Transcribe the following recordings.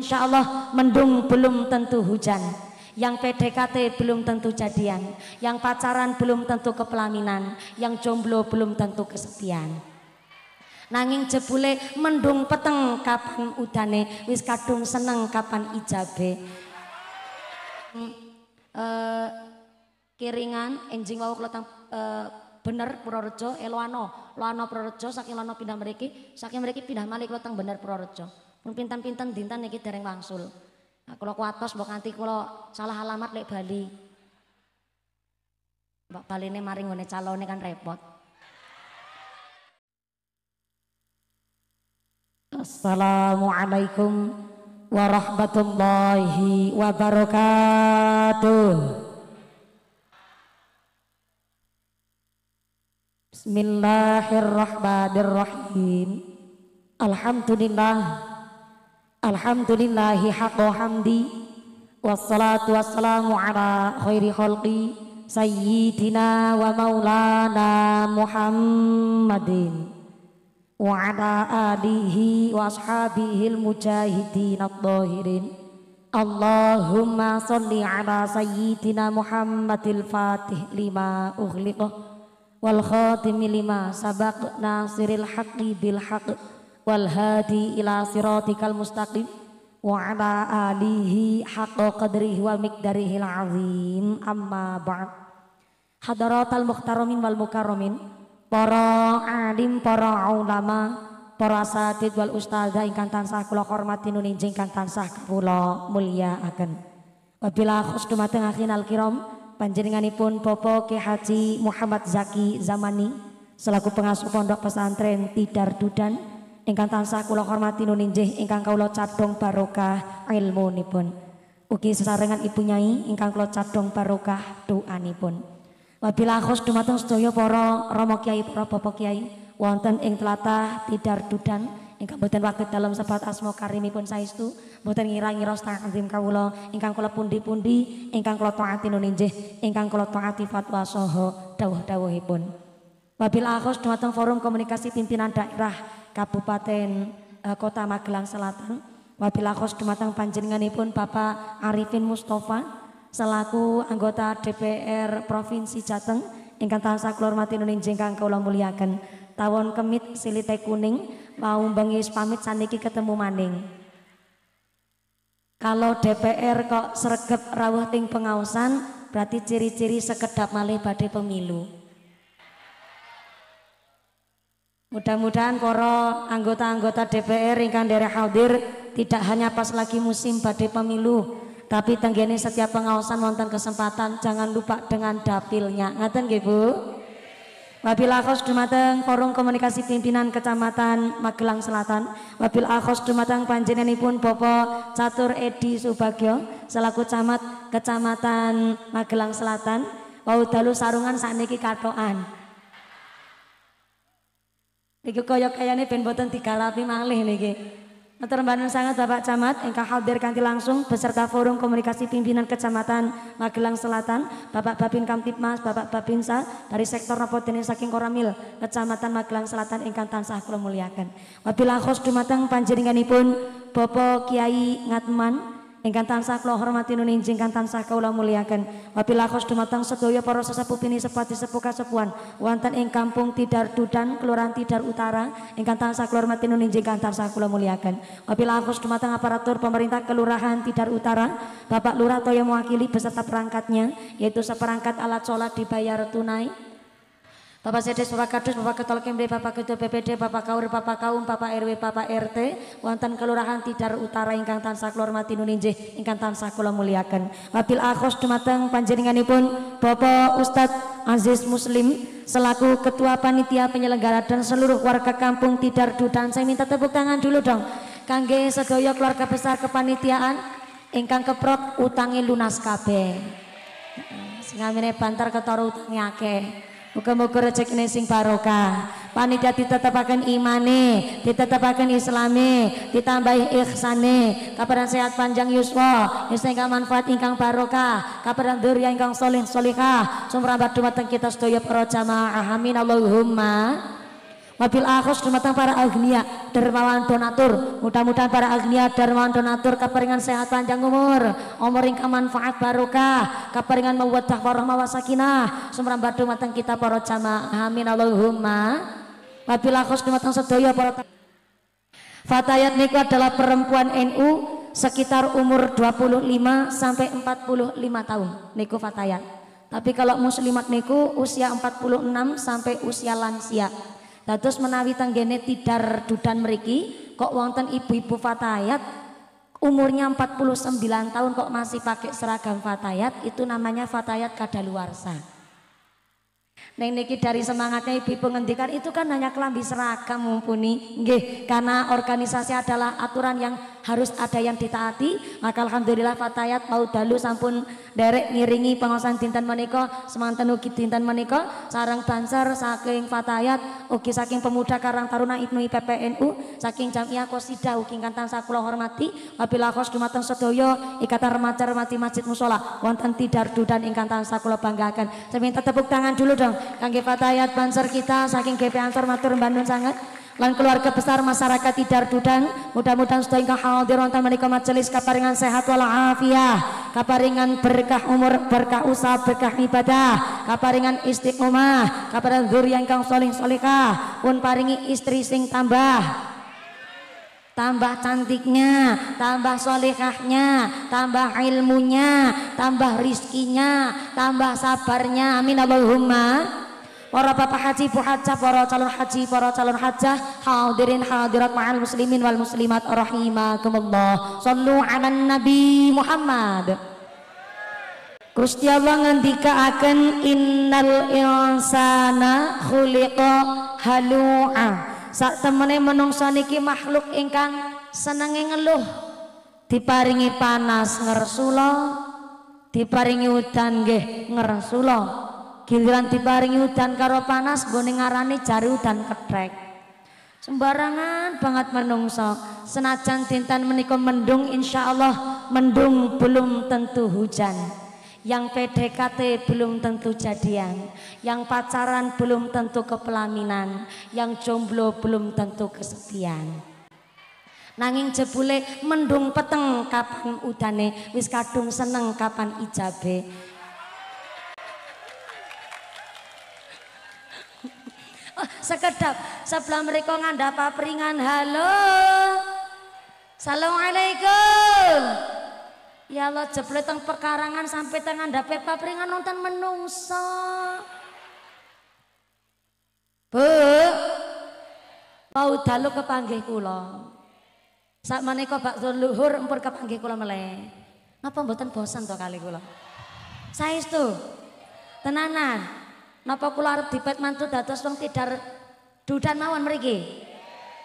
Insya Allah mendung belum tentu hujan yang PDKT belum tentu jadian, yang pacaran belum tentu kepelaminan, yang jomblo belum tentu kesepian. Nanging jebule mendung peteng kapan udane, wis kadung seneng kapan ijabe. Hmm, uh, kiringan, enjing wau keletang uh, eh, bener Purworejo, eh loano, loano Purworejo, saking loano pindah mereka, saking mereka pindah malik keletang bener Purworejo. Pun pinten-pinten dinten niki dereng wangsul. Nah, kula kuatos mbok nganti kula salah alamat lek Bali. Mbak Baline mari ngene calone kan repot. Assalamualaikum warahmatullahi wabarakatuh. Bismillahirrahmanirrahim. Alhamdulillah. Alhamdulillahi haqqo hamdi Wassalatu wassalamu ala khairi khalqi Sayyidina wa maulana Muhammadin Wa ala alihi wa ashabihil mujahidin al-dahirin Allahumma salli ala Sayyidina Muhammadil Fatih lima ughliqah Wal khatimi lima sabak nasiril haqqi bil haqq wal hadi ila siratikal mustaqim wa ala alihi haqqa qadrihi wa al azim amma ba'd hadaratal muhtaramin wal mukarramin para alim para ulama para asatid wal ustazah ingkang tansah kula hormati nuninjing ingkang tansah kula akan wabila khusdumateng al kiram panjenenganipun Bapak Ki Haji Muhammad Zaki Zamani selaku pengasuh pondok pesantren Tidar Dudan ingkang tansah kula hormati nuninjih ingkang kula cadhong barokah ilmunipun ugi sesarengan ibu nyai ingkang kula cadhong barokah doanipun wabila khos dumateng sedaya para rama kiai para bapak kiai wonten ing tlatah Tidar Dudan ingkang boten waktu dalam sebat karimi karimipun saestu boten ngira-ngira takdim kawula ingkang kula pundi-pundi ingkang kula taati nuninjih ingkang kula taati fatwa saha dawuh-dawuhipun wabil akhos dumateng forum komunikasi pimpinan daerah Kabupaten uh, Kota Magelang Selatan. Wabila khos dumateng panjenenganipun Bapak Arifin Mustofa selaku anggota DPR Provinsi Jateng ingkang tansah kula hormati nuning ingkang kula muliaken. Tawon kemit silite kuning maumbengi pamit saniki ketemu maning. Kalau DPR kok sregep rawuh ting pengawasan berarti ciri-ciri sekedap malih badhe pemilu. Mudah-mudahan para anggota-anggota DPR ingkang derek hadir tidak hanya pas lagi musim badai pemilu, tapi tenggene setiap pengawasan wonten kesempatan jangan lupa dengan dapilnya. Ngaten nggih Bu? Wabil akhos dumateng Forum Komunikasi Pimpinan Kecamatan Magelang Selatan. Wabil akhos dumateng panjenenganipun Bapak Catur Edi Subagyo selaku camat Kecamatan Magelang Selatan. Wau dalu sarungan sakniki katokan. Niki kaya kayane ben boten digalapi malih niki. Matur mboten sangat Bapak Camat ingkang hadir kanthi langsung beserta forum komunikasi pimpinan Kecamatan Magelang Selatan, Bapak Babin Kamtipmas, Bapak Babinsa dari sektor napa dene saking Koramil, Kecamatan Magelang Selatan ingkang tansah kula mulyaken. Wabillahi khos dumateng panjenenganipun Bapak Kiai Ngatman ingkang tansah kula hormati nun injing ingkang tansah kula muliaken wabila khos dumateng sedaya para sesepuh bini sepati sepuh kasepuhan wonten ing kampung Tidar Dudan Kelurahan Tidar Utara ingkang tansah kula hormati nun injing ingkang tansah kula muliaken dumateng aparatur pemerintah Kelurahan Tidar Utara Bapak Lurah Toyo mewakili beserta perangkatnya yaitu seperangkat alat sholat dibayar tunai Bapak CD Surakarta, Bapak Ketua Kemri, Bapak Ketua BPD, Bapak Kaur, Bapak Kaum, Bapak RW, Bapak RT, wonten Kelurahan Tidar Utara ingkang Tansa Kulor mati nuninjih ingkang Tansa Kulor muliakan. Wabil akhos dumateng Panjeringanipun, Bapak Ustadz Aziz Muslim selaku Ketua Panitia Penyelenggara dan seluruh warga kampung Tidar Dudan. Saya minta tepuk tangan dulu dong. Kangge sedaya keluarga besar kepanitiaan ingkang keprok utangi lunas kabeh. Singamine Bantar Ketoro utangi akeh. Muga-muga rezekine sing barokah. Panitia ditetepaken imane, ditetepaken islame, ditambahi ikhsane, kabaran sehat panjang yuswa, ingkang manfaat ingkang barokah, kabaran durya ingkang soleh solihah, sumrambat dumateng kita sedaya para jamaah. Amin Allahumma. Wabil akhos dematang para agnia dermawan donatur. Mudah-mudahan para agnia dermawan donatur kaparingan sehat panjang umur, umur ingkang manfaat barokah, kaparingan mawaddah mawasakinah, wasakinah. badu matang kita para jamaah. Amin Allahumma. Wabil akhos dumateng sedaya para Fatayat niku adalah perempuan NU sekitar umur 25 sampai 45 tahun niku Fatayat. Tapi kalau muslimat niku usia 46 sampai usia lansia. Dados menawi tenggene tidar dudan meriki kok wonten ibu-ibu fatayat umurnya 49 tahun kok masih pakai seragam fatayat itu namanya fatayat kadaluarsa. Neng niki dari semangatnya ibu pengendikan itu kan hanya kelambi seragam mumpuni nggih karena organisasi adalah aturan yang harus ada yang ditaati maka alhamdulillah fatayat mau dalu sampun derek ngiringi pengosan dinten meniko semantan ugi dinten meniko sarang banser saking fatayat ugi saking pemuda Karang Taruna Ibnu IPPNU saking jam Jamiah Kosida ugi kantan sakulah hormati wabilah kos dumateng sedoyo. ikatan remaja remati Masjid Musola wonten tidar dudan ingkang sakuloh banggakan saya minta tepuk tangan dulu dong kangge fatayat banser kita saking GP Ansor matur Bandung sangat lan keluarga besar masyarakat Tidar Dudang mudah-mudahan sedaya ingkang hadiron tan menika majelis kaparingan sehat walafiah kaparingan berkah umur berkah usaha berkah ibadah kaparingan istiqomah kaparingan yang yang soleh solehah pun paringi istri sing tambah tambah cantiknya, tambah solehahnya, tambah ilmunya, tambah rizkinya, tambah sabarnya. Amin Allahumma. Para Bapak Haji Puhaja, para calon haji, para calon hajah, hadirin hadirat ma'al muslimin wal muslimat rahimakumullah. Sallu ala Nabi Muhammad. Gusti Allah ngendikaaken innal insana khuliqa halu'a. Sak temene menungsa niki makhluk ingkang senenge ngeluh. Diparingi panas ngersula, diparingi udan nggih ngersula. Giliran diparingi udan karo panas gue ngarani jari udan kethek. Sembarangan banget menungso. Senajan tintan menika mendung Insya Allah mendung belum tentu hujan. Yang PDKT belum tentu jadian Yang pacaran belum tentu kepelaminan Yang jomblo belum tentu kesepian. Nanging jebule mendung peteng kapan udane Wis kadung seneng kapan ijabe sekedap sebelah mereka ngandha papringan halo Assalamualaikum Ya Allah jeblet teng pekarangan sampai tangan ngandhape papringan nonton menungso Bu Mau dalu kepanggih kula mana menika bakso luhur empur kepanggih kula meleh ngapa mboten bosan to kali kula itu tenanan Napa kula arep dipet mantu dados wong tidar dudan mawon mriki?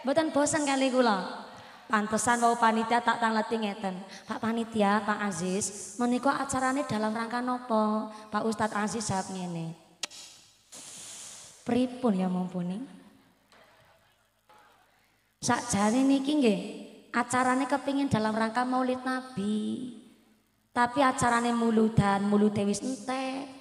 Mboten bosen kali kula. Pantesan wau panitia tak tangleti ngeten. Pak panitia, Pak Aziz, menika acarane dalam rangka nopo? Pak Ustadz Aziz saat ngene. Pripun ya mumpuni? Sakjane niki nggih, acarane kepingin dalam rangka Maulid Nabi. Tapi acarane muludan, mulute wis entek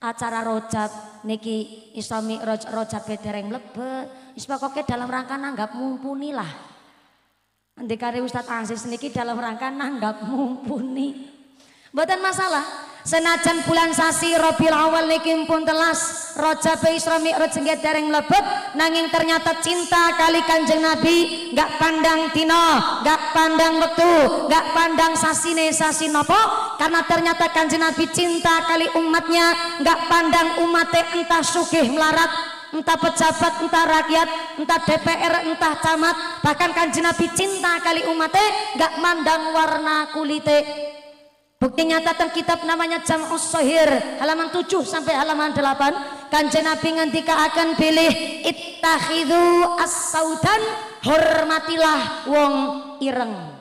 acara rojab niki islami roj, rojab bedereng mlebet wis dalam rangka nanggap mumpuni lah ndekare Ustaz Ansis niki dalam rangka nanggap mumpuni mboten masalah senajan bulan sasi Rabiul Awal niki pun telas roja Isra Mi'raj nggih dereng mlebet nanging ternyata cinta kali Kanjeng Nabi gak pandang tino gak pandang wektu gak pandang sasine sasi nopo karena ternyata Kanjeng Nabi cinta kali umatnya gak pandang umatnya entah sugih melarat entah pejabat, entah rakyat, entah DPR, entah camat, bahkan kanjeng Nabi cinta kali umatnya, gak mandang warna kulite, Bukti nyata kitab namanya Jam Sohir halaman 7 sampai halaman 8 Kanjeng Nabi ngendika akan pilih ittakhidhu as-saudan hormatilah wong ireng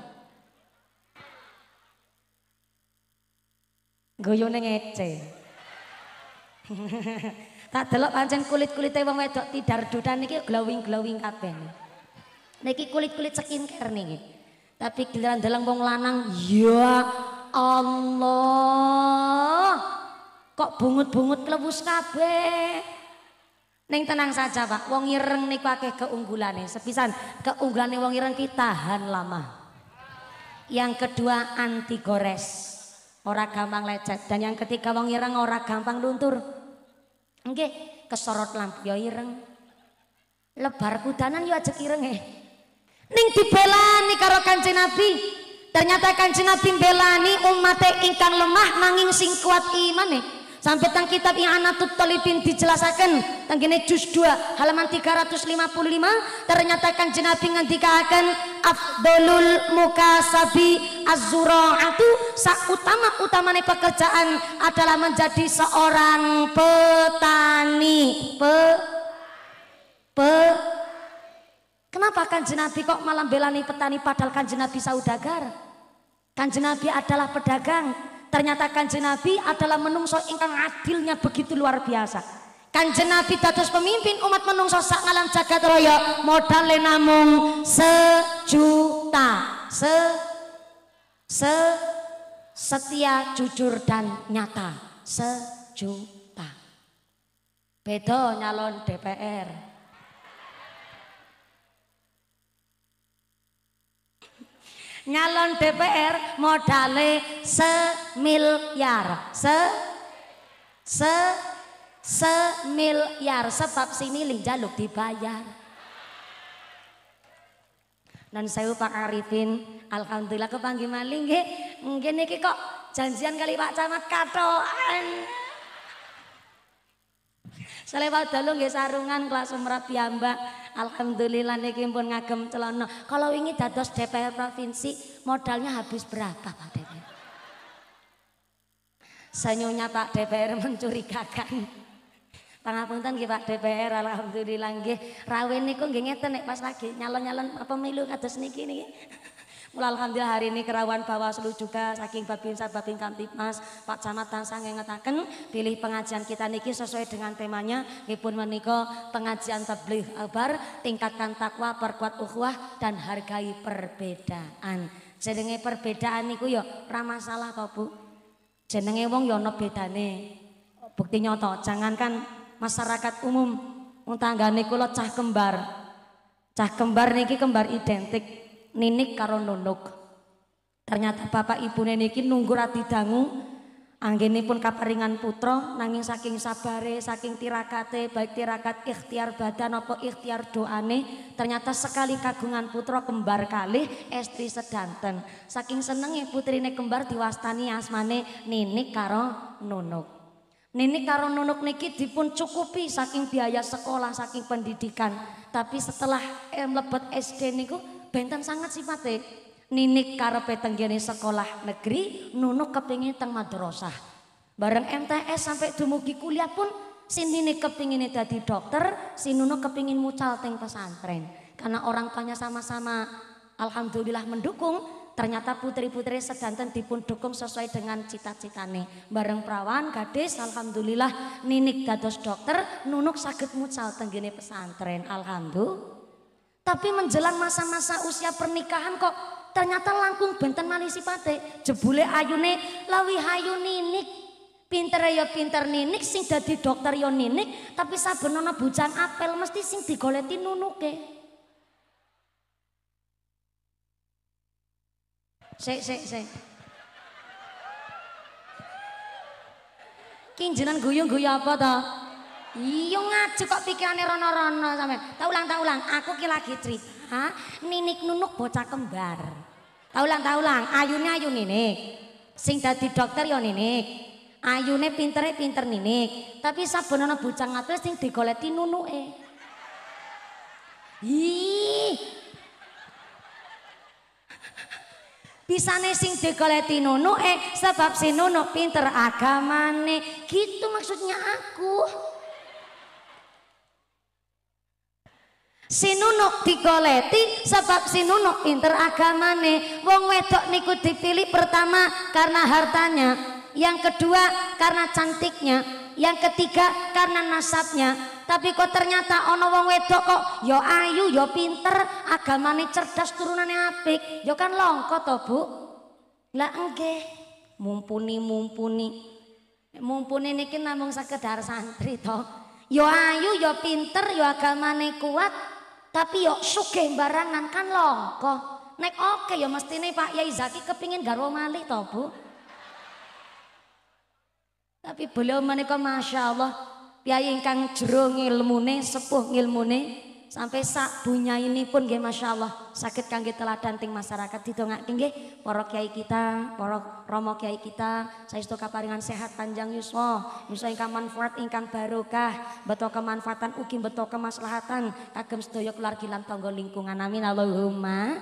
Goyone ngece Tak delok pancen kulit-kulite wong wedok dudan niki glowing-glowing kabeh Niki kulit-kulit skincare niki Tapi giliran dalang wong lanang ya Allah. Kok bungut-bungut kelebus kabeh. Neng tenang saja Pak, wong ireng niku akeh keunggulane. Sepisan keunggulan wong ireng kita tahan lama. Yang kedua anti gores. Ora gampang lecet dan yang ketiga wong ireng ora gampang luntur. Oke, kesorot lampu ya ireng. Lebar kudanan ya ajek ireng eh. Ning nih karo Kanjeng Nabi, ternyata kanjeng Nabi belani umat ingkang lemah nanging sing kuat nih e. sampai tang kitab yang tuh Talibin dijelasakan tang kene juz 2 halaman 355 ternyata kanjeng Nabi ngendikaken Abdul mukasabi sak utama utamane pekerjaan adalah menjadi seorang petani pe pe Kenapa kan jenabi kok malam belani petani padahal kan jenabi saudagar? Kanjeng Nabi adalah pedagang. Ternyata Kanjeng Nabi adalah menungso ingkang adilnya begitu luar biasa. Kanjeng Nabi dados pemimpin umat menungso sak ngalam jagat raya modal namung sejuta se se setia jujur dan nyata sejuta beda nyalon DPR Nyalon DPR modale semiliar Se se semilyar sebab similih jaluk dibayar. Dan saya Pak Arifin, alhamdulillah kepanggi maling nggih. Nggih niki kok janjian kali Pak Camat katoan selewat dulu nggih sarungan kelas umrah piyambak. Alhamdulillah niki pun ngagem celana. Kalau ingin dados DPR provinsi modalnya habis berapa Pak DPR? Senyumnya Pak DPR mencurigakan. Pangapunten nggih Pak DPR alhamdulillah nggih. Rawin niku nggih ngeten nek pas lagi nyalon-nyalon pemilu kados niki niki. Alhamdulillah hari ini kerawan Bawaslu juga saking Babinsa Babin Kamtibmas Pak Camat tansah ngetaken pilih pengajian kita niki sesuai dengan temanya nipun menika pengajian tabligh abar tingkatkan takwa perkuat ukhuwah dan hargai perbedaan. Jenenge perbedaan niku ya ora masalah kok Bu. Jenenge wong ya ana bedane. Bukti Jangan jangankan masyarakat umum, wong tanggane kula cah kembar. Cah kembar niki kembar identik ninik karo nunuk. Ternyata bapak ibu niki nunggu rati dangu Anggini pun kaparingan putra nanging saking sabare, saking tirakate, baik tirakat ikhtiar badan apa ikhtiar doane, ternyata sekali kagungan putra kembar kali estri sedanten. Saking seneng senenge putrine kembar diwastani asmane Ninik karo Nunuk. Nini karo Nunuk niki dipun cukupi saking biaya sekolah, saking pendidikan. Tapi setelah eh, lebet SD niku benten sangat sifatnya. Ninik karepe tenggini sekolah negeri, nunuk kepingin teng madrasah. Bareng MTS sampai dumugi kuliah pun si Ninik kepingin jadi dokter, si Nunuk kepingin mucal teng pesantren. Karena orang tuanya sama-sama alhamdulillah mendukung, Ternyata putri-putri sedanten dipun dukung sesuai dengan cita-citane. Bareng perawan gadis alhamdulillah ninik dados dokter nunuk sakit mucal tenggene pesantren. Alhamdulillah. Tapi menjelang masa-masa usia pernikahan kok ternyata langkung benten manisi pate. Jebule ayune lawi hayu ninik. Pinter ya pinter ninik, sing dadi dokter ya ninik, tapi saben ana bujang apel mesti sing digoleti nunuke. Sik sik sik. Kinjenan guyu-guyu apa ta? Iya ngaju kok pikirannya rono-rono sampe, Tak ulang tak ulang, aku ki lagi cerita. Ninik nunuk bocah kembar. Tak ulang tak ulang, ayune ayu ninik. Sing dadi dokter yo ya ninik. Ayune pintere pinter ninik. Tapi saben bocah ngatur sing digoleti nunuke. Ih. Pisane sing digoleti nunuke sebab si nunuk pinter agamane. Gitu maksudnya aku. Sinunuk digoleti sebab sinunuk pinter agamane. Wong wedok niku dipilih pertama karena hartanya, yang kedua karena cantiknya, yang ketiga karena nasabnya. Tapi kok ternyata ono wong wedok kok yo ya ayu, yo ya pinter, agamane cerdas, turunannya apik. Yo ya kan longko to, Bu. Lah enggak, mumpuni-mumpuni. Mumpuni niki namung sekedar santri toh, Yo ayu, yo pinter, yo agamane kuat, tapi yo sugih barangan kan longko nek oke yo mestine Pak Yai Zaki kepingin garwa mali to Bu tapi beliau menikah Masya Allah piyai ingkang jero ngilmune sepuh ngilmune sampai sak bunya ini pun gak masya Allah sakit kangge teladan ting masyarakat didongake tinggi porok kiai kita, porok romo kiai kita, saya itu kaparingan sehat panjang yuswo misalnya ingkang manfaat ingkang barokah, beto kemanfaatan uki beto kemaslahatan kagem setyo kelar lan tangga lingkungan. Amin Allahumma.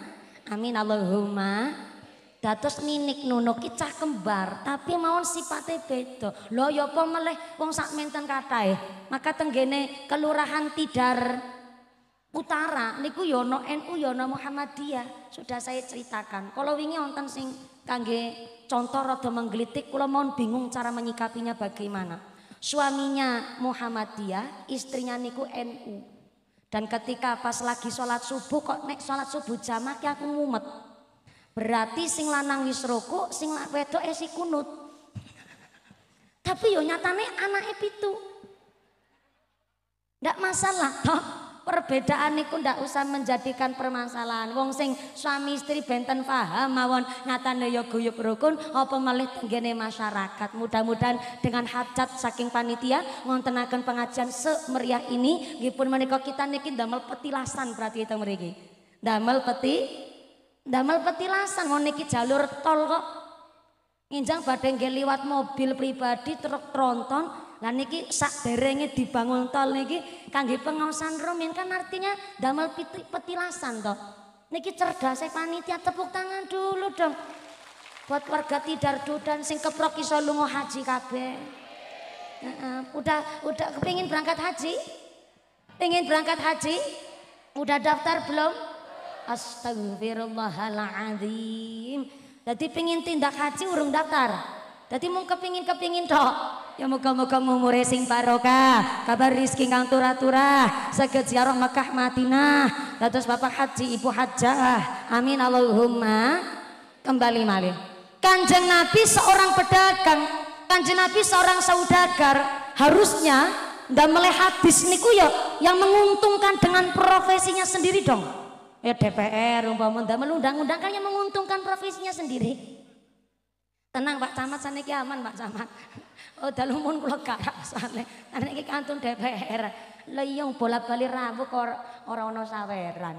Amin Allahumma. datus ninik nuno kita kembar, tapi mawon sifatnya beda. Lho ya meleh wong sak menten katahe. Maka tenggene kelurahan Tidar utara niku yono ya NU yono ya Muhammadiyah sudah saya ceritakan kalau wingi wonten sing kangge contoh rada menggelitik kula mau bingung cara menyikapinya bagaimana suaminya Muhammadiyah istrinya niku NU dan ketika pas lagi sholat subuh kok nek sholat subuh jamak ya aku ngumet berarti sing lanang wis rokok sing wedok esi kunut tapi yo ya nyatane anak itu ndak masalah toh perbedaan niku ndak usah menjadikan permasalahan. Wong sing suami istri benten paham mawon nyatane ya guyub rukun apa malih tenggene masyarakat. Mudah-mudahan dengan hajat saking panitia ngontenaken pengajian semeriah ini gipun pun kita niki ndamel petilasan berarti itu mriki. Ndamel peti ndamel petilasan mau niki jalur tol kok. Nginjang badeng nggih liwat mobil pribadi truk tronton lah niki derenge dibangun tol niki kangge pengawasan rumin kan artinya damel peti, petilasan toh. Niki saya e panitia tepuk tangan dulu dong. Buat warga tidar dudan sing keprok iso lunga haji kabeh. uh, udah udah kepingin berangkat haji? Pengen berangkat haji? Udah daftar belum? Astagfirullahaladzim. Jadi pengen tindak haji urung daftar. Jadi mau kepingin kepingin dok. Ya moga-moga ngumure sing barokah, kabar rizki kang turah-turah, saged ziarah Mekah Madinah, dados Bapak Haji Ibu Hajah. Amin Allahumma. Kembali malih. Kanjeng Nabi seorang pedagang, Kanjeng Nabi seorang saudagar, harusnya nggak melihat hadis niku ya yang menguntungkan dengan profesinya sendiri dong. Ya DPR umpama ndamel undang-undang kan yang menguntungkan profesinya sendiri. Tenang Pak Camat saniki aman Pak Camat. Oh dalu mun kula garak soalé. Karena iki kantun DPR. Lah iya bolak-balik rawuh kok orang ana saweran.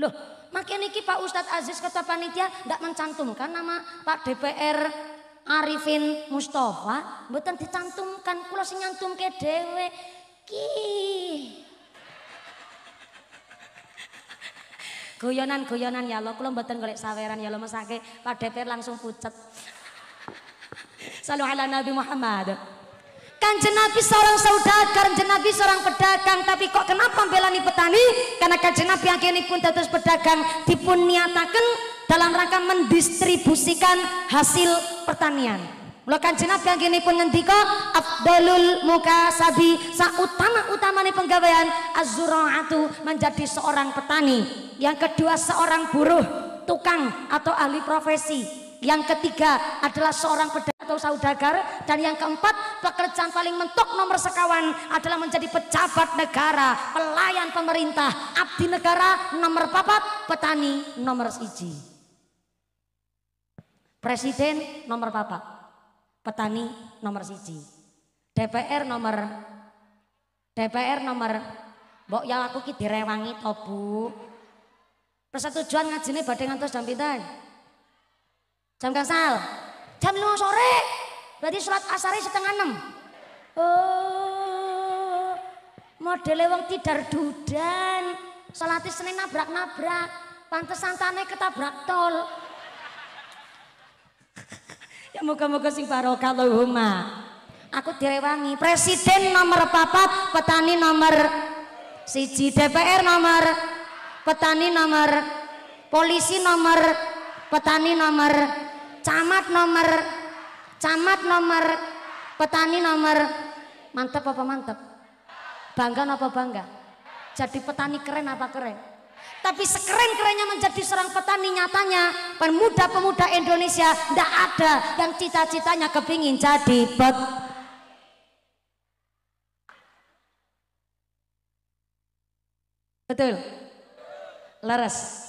Loh, makin iki Pak Ustadz Aziz kata panitia ndak mencantumkan nama Pak DPR Arifin Mustafa mboten dicantumkan kula sing nyantumke dhewe. Ki. Goyonan-goyonan ya Allah, kula mboten golek saweran ya Allah mesake Pak DPR langsung pucet. Salam ala Nabi Muhammad. Kanjeng Nabi seorang saudagar, Kanjeng Nabi seorang pedagang, tapi kok kenapa belani petani? Karena kan Kanjeng yang kini pun terus pedagang dipun niatakan dalam rangka mendistribusikan hasil pertanian. Mula kanjeng yang kini pun ngendika Sabi utama sautama-utamane penggawean azuraatu menjadi seorang petani. Yang kedua seorang buruh, tukang atau ahli profesi. Yang ketiga adalah seorang pedagang atau saudagar dan yang keempat pekerjaan paling mentok nomor sekawan adalah menjadi pejabat negara pelayan pemerintah abdi negara nomor papat petani nomor siji presiden nomor papat petani nomor siji DPR nomor DPR nomor Mbok ya aku ki direwangi to Bu. Persetujuan ngajine badhe ngantos jam pinten? Jam kasal. Jam 5 sore. Berarti sholat asari setengah 6. Oh. Eh, modele wong tidar dudan. Salat Senin nabrak-nabrak. Pantes santane ketabrak tol. ya moga-moga sing barokah Allahumma. Aku direwangi presiden nomor papat, petani nomor siji DPR nomor petani nomor polisi nomor petani nomor camat nomor camat nomor petani nomor mantep apa mantep bangga apa bangga jadi petani keren apa keren tapi sekeren-kerennya menjadi seorang petani nyatanya pemuda-pemuda Indonesia tidak ada yang cita-citanya kepingin jadi pet betul laras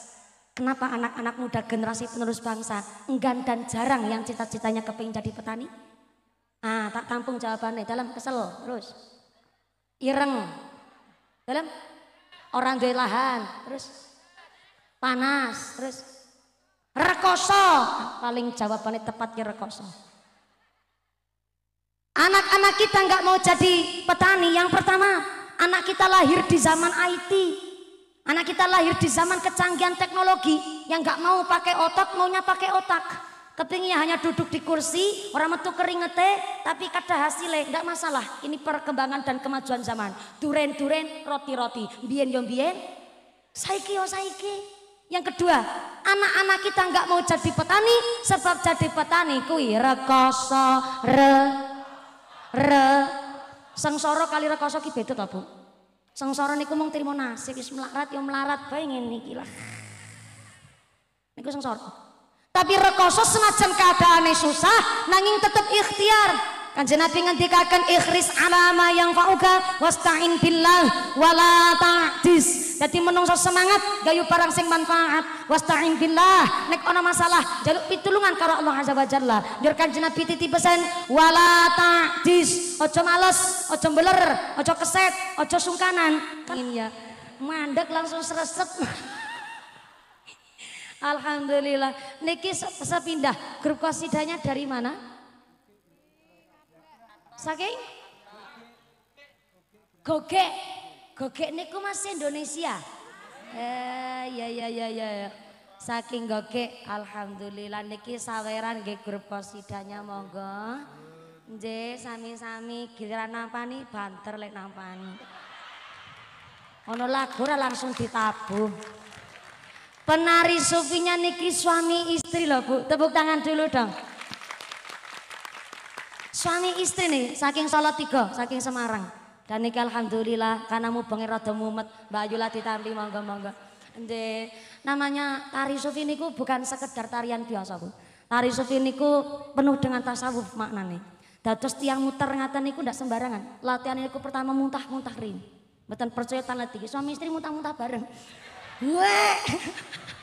Kenapa anak-anak muda generasi penerus bangsa enggan dan jarang yang cita-citanya kepingin jadi petani? Ah, tak tampung jawabannya dalam kesel terus. Ireng. Dalam orang duwe lahan, terus panas, terus rekoso. Paling jawabannya tepatnya rekoso. Anak-anak kita nggak mau jadi petani. Yang pertama, anak kita lahir di zaman IT, Anak kita lahir di zaman kecanggihan teknologi yang nggak mau pakai otot, maunya pakai otak. Kepingnya hanya duduk di kursi, orang metu keringete, tapi kada hasilnya nggak masalah. Ini perkembangan dan kemajuan zaman. Duren duren, roti roti, bien yo bien, saiki yo saiki. Yang kedua, anak-anak kita nggak mau jadi petani, sebab jadi petani kui rekoso re re sengsoro kali rekoso ki itu bu. Sengsara niku mung trimo nasib wis melarat yo ya melarat bae ngene iki lah. Niku sengsara. Tapi rekoso senajan keadaannya susah nanging tetep ikhtiar Kanjeng Nabi ngendikaken ikhris alama yang fauka wasta'in billah wala ta'dis. Jadi menungso semangat gayu parang sing manfaat wasta'in billah nek ana masalah jaluk pitulungan karo Allah azza wa jalla. Njur Kanjeng Nabi titi pesen wala ta'dis. aja males, aja beler, aja keset, aja sungkanan. Kan ya. Mandek langsung sreset. Alhamdulillah. Niki sepindah grup kosidanya dari mana? Saking gogek. Gogek niku Mas Indonesia. Eh ya ya ya ya. Saking gogek alhamdulillah niki saweran nggih grup kosidanya monggo. Nggih sami-sami giliran nampani banter lek nampani. Ono lagu ora langsung ditabuh. Penari supinya niki suami istri loh Bu. Tepuk tangan dulu dong. Suami istri nih, saking Solo tiga, saking Semarang. Dan niki alhamdulillah karena mubenge rada mumet, Mbak Ayu Lati mangga monggo-monggo. Nde, namanya tari sufi niku bukan sekedar tarian biasa, Bu. Tari sufi niku penuh dengan tasawuf nih. Dados tiang muter ngaten niku ndak sembarangan. Latihan niku pertama muntah-muntah rin. Betan percaya tanah tinggi, suami istri muntah-muntah bareng. Weh.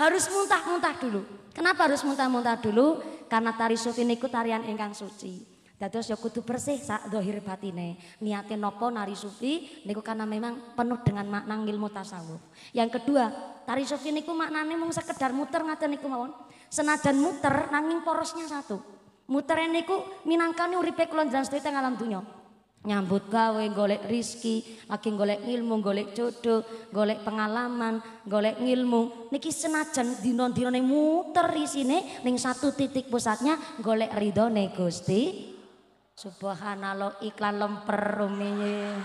harus muntah-muntah dulu. Kenapa harus muntah-muntah dulu? Karena tari sufi niku tarian ingkang suci. Dados ya kudu bersih sak dohir batine. Niate nopo nari sufi niku karena memang penuh dengan makna ilmu tasawuf. Yang kedua, tari sufi niku maknane mung sekedar muter ngaten niku mawon. Senajan muter nanging porosnya satu. Muter niku minangkani uripe kula jalan teng alam dunya nyambut gawe, golek rizki, lagi golek ilmu, golek jodoh, golek pengalaman, golek ilmu. Niki senajan dinon dino muter sini, ning satu titik pusatnya golek ridone Gusti. Subhanallah iklan lemper rumiyin.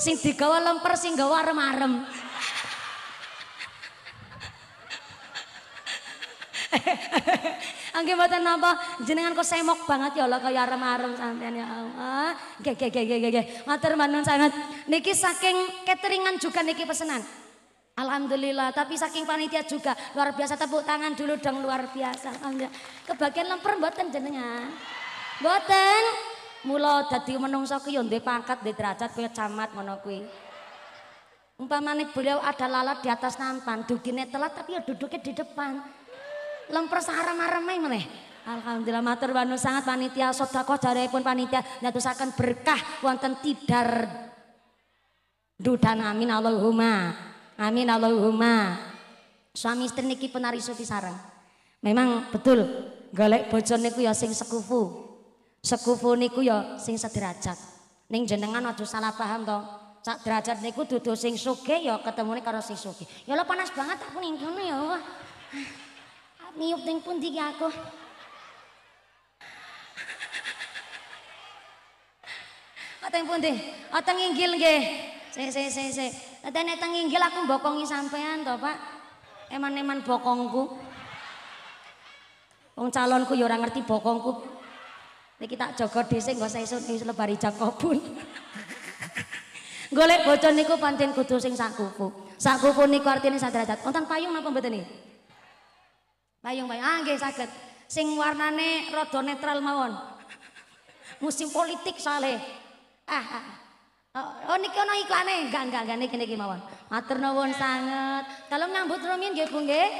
Sing digawa lemper sing gawa arem-arem. Nggih mboten napa, jenengan kok semok banget ya Allah kaya arem-arem sampean ya Allah. Nggih nggih nggih nggih. Matur nuwun sangat. Niki saking cateringan juga niki pesenan. Alhamdulillah, tapi saking panitia juga luar biasa tepuk tangan dulu dong luar biasa. Alhamdulillah. Kebagian lemper mboten jenengan. Mboten. Mula dadi menungso ki yo duwe pangkat, duwe derajat kaya camat ngono kuwi. Umpamane beliau ada lalat di atas nampan, dugine telat tapi ya duduknya di depan lemper sarem-arem meneh. Alhamdulillah matur wanu sangat panitia caranya pun panitia ndadosaken berkah wonten tidar dudan amin Allahumma. Amin Allahumma. Suami istri niki penarisuti sareng. Memang betul golek bojo niku ya sing sekufu. Sekufu niku ya sing sederajat. Ning jenengan aja salah paham to. Sak derajat niku dudu sing suke ya ketemune karo sing suke. Ya panas banget aku ning ya Allah at niyog ding pundi ako. Atang pundi, atang inggil nggih. Sik sik sik sik. Dadene teng inggil aku bokongi sampean to, Pak. Eman-eman bokongku. Wong calonku ya ngerti bokongku. Niki tak jaga dhisik engko sesuk wis lebari jakobun. Golek bocor niku pancen kudu sing sakuku. Sakuku niku artine sadrajat. Wonten payung napa mboten niki? Bayung bayung, ah nggih saged. Sing warnane rada netral mawon. Musim politik soalnya. Ah, ah, ah. Oh, oh niki ana iklane, enggak enggak enggak niki niki mawon. Matur nuwun sanget. Kalau nyambut rumiyin nggih Bu nggih.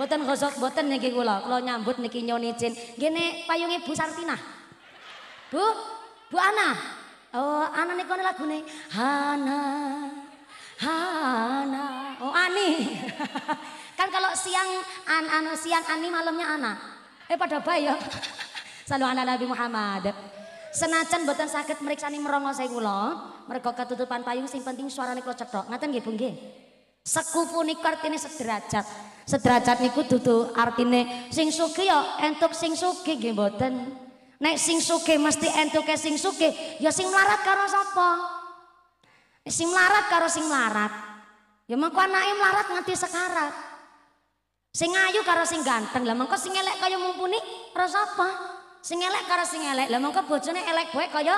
Mboten gosok mboten niki kula. Kula nyambut niki nyon izin. Ngene payunge Bu Sartina. Bu, Bu Ana. Oh, Ana niku ana lagune Hana. Hana. Oh, Ani. Kan kalau siang an anu siang ani malamnya Ana, Eh pada bayo. Ya. Salu ala Nabi Muhammad. Senajan boten meriksa meriksani merongo saya kula, mergo ketutupan payung sing penting suarane kula cetok. Ngaten nggih Bu nggih. Sekufu niku artine sederajat. Sederajat niku dudu artine sing sugih ya entuk sing sugih nggih mboten. Nek sing sugih mesti entuk sing sugih, ya sing melarat karo sapa? Sing melarat karo sing melarat. Ya mengko anake melarat nganti sekarat. Sing ayu karo sing ganteng lah mengko sing elek kaya mumpuni karo apa? Sing elek karo sing elek lah mengko bojone elek bae kaya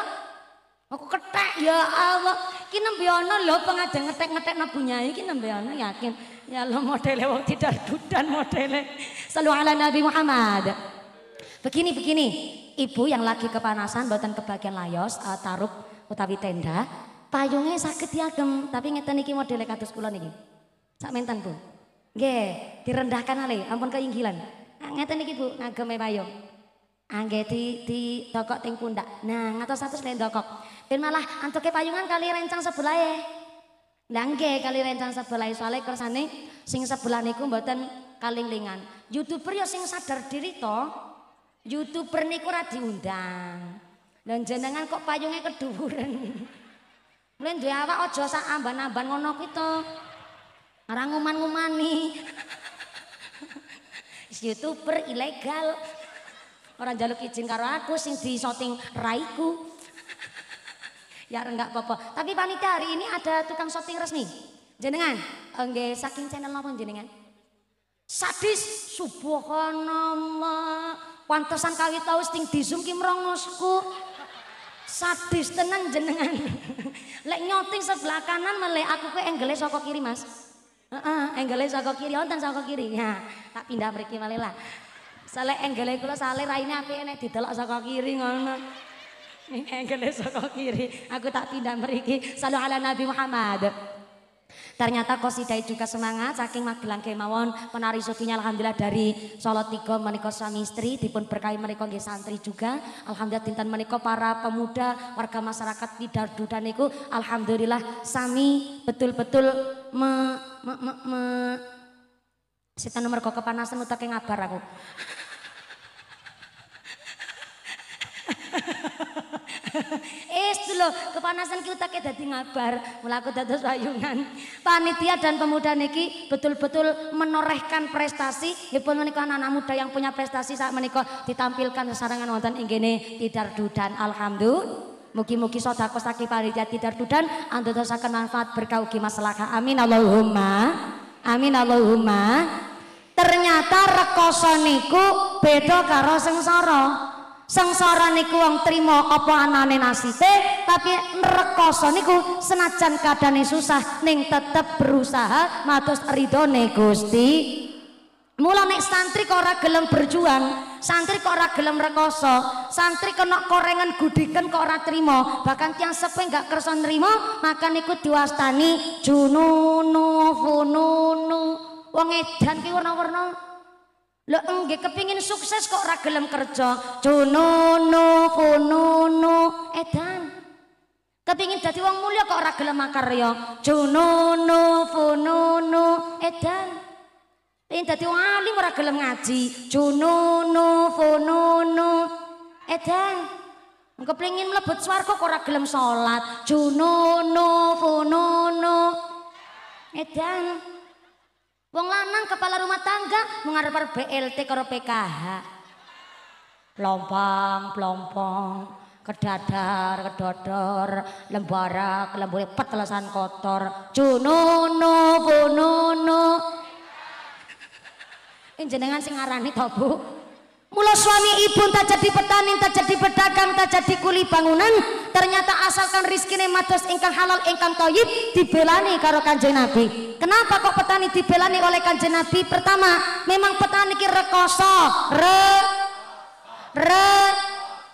aku kethek ya Allah. Ki nembe ana lho pengajian ngetek-ngetekno bunyai ki nembe ana yakin. Ya Allah modele wong tidak dudan modele. Selalu ala Nabi Muhammad. Begini begini, ibu yang lagi kepanasan boten kebagian layos uh, eh, taruh utawi tenda, payungnya sakit diagem tapi ngeten iki modele kados kula niki. Sak menten, Bu. Nggih, direndahkan ale, ampun keinggilan. Ngeten iki Bu, ngageme payung. Angge ah, di di tokok ting pundak. Nah, ngatos satu nek tokok. Ben malah antuke payungan kali rencang sebelah e. Lah nggih, kali rencang sebelah e soalé kersane sing sebelah niku mboten kalinglingan. YouTuber ya sing sadar diri to. YouTuber niku ora diundang. Lah jenengan kok payunge keduwuren. Mulane duwe awak aja sak amban-amban ngono kuwi uman-uman nguman Is YouTuber ilegal. Orang jaluk izin karo aku sing di shooting raiku. ya enggak apa-apa. Tapi panitia hari ini ada tukang shooting resmi. Jenengan, enggak eh, saking channel apa jenengan? Sadis subhanallah. Pantesan kawit tahu sing di Zoom kimrongosku, Sadis tenan jenengan. Lek nyoting sebelah kanan melek aku ke enggele saka kiri, Mas. Heeh, angle saka kiri wonten saka kiri. Ya, tak pindah mriki malih lah. Saleh angle kula saleh raine apike nek didelok saka kiri ngono. Ning angle saka kiri, aku tak pindah mriki. Salu ala Nabi Muhammad. Ternyata Kosidai juga semangat saking magelang kemawon penari sukinya alhamdulillah dari Solo Tigo menikah suami istri dipun berkahi menikah nggih santri juga. Alhamdulillah tintan menikah para pemuda warga masyarakat di Dardudaniku alhamdulillah sami betul-betul me, me, me, me Sita nomor kok kepanasan yang ngabar aku. eh lho, kepanasan kita kita dadi ngabar, melaku dados sayungan. Panitia dan pemuda niki betul-betul menorehkan prestasi hipun menikah anak-anak muda yang punya prestasi saat menikah ditampilkan sesarangan wonten ing Tidar Dudan. Alhamdulillah. Mugi-mugi sodako saki panitia tidar dudan Anda akan manfaat berkah ugi masalah Amin Allahumma Amin Allahumma Ternyata rekoso niku beda karo sengsara sengsara niku wong trimo apa anane nasite, tapi nerekoso niku senajan kadane susah ning tetep berusaha matus ridone Gusti mula nek santri kok ora gelem berjuang santri kok ora gelem rekoso santri kena korengan gudikan kok ora trimo bahkan tiang sepe gak kerso nrimo maka niku diwastani jununu fununu wong edan ki warna-warna Lho nggih kepengin sukses kok ora gelem kerja. Jununu fununu. edan. Kepingin dadi wong mulya kok ora gelem makarya. Cunono fununu edan. Pengin dadi wong alim ora gelem ngaji. Jununu fununu edan. Engko pengin mlebet swarga kok ora gelem salat. Cunono fununu edan. Edan. Wong lanang kepala rumah tangga mengarepar BLT karo PKH. Lompang, plompong, kedadar, kedodor, lembarak, lembure petelasan kotor. Jununu, bununu. Ini jenengan sing ngarani to, Bu? Mula suami ibu tak jadi petani, tak jadi pedagang, tak jadi kuli bangunan. Ternyata asalkan rizki matos ingkang halal ingkang toyib dibelani karo kanjeng Nabi. Kenapa kok petani dibelani oleh kanjeng Nabi? Pertama, memang petani kira rekoso, re, re,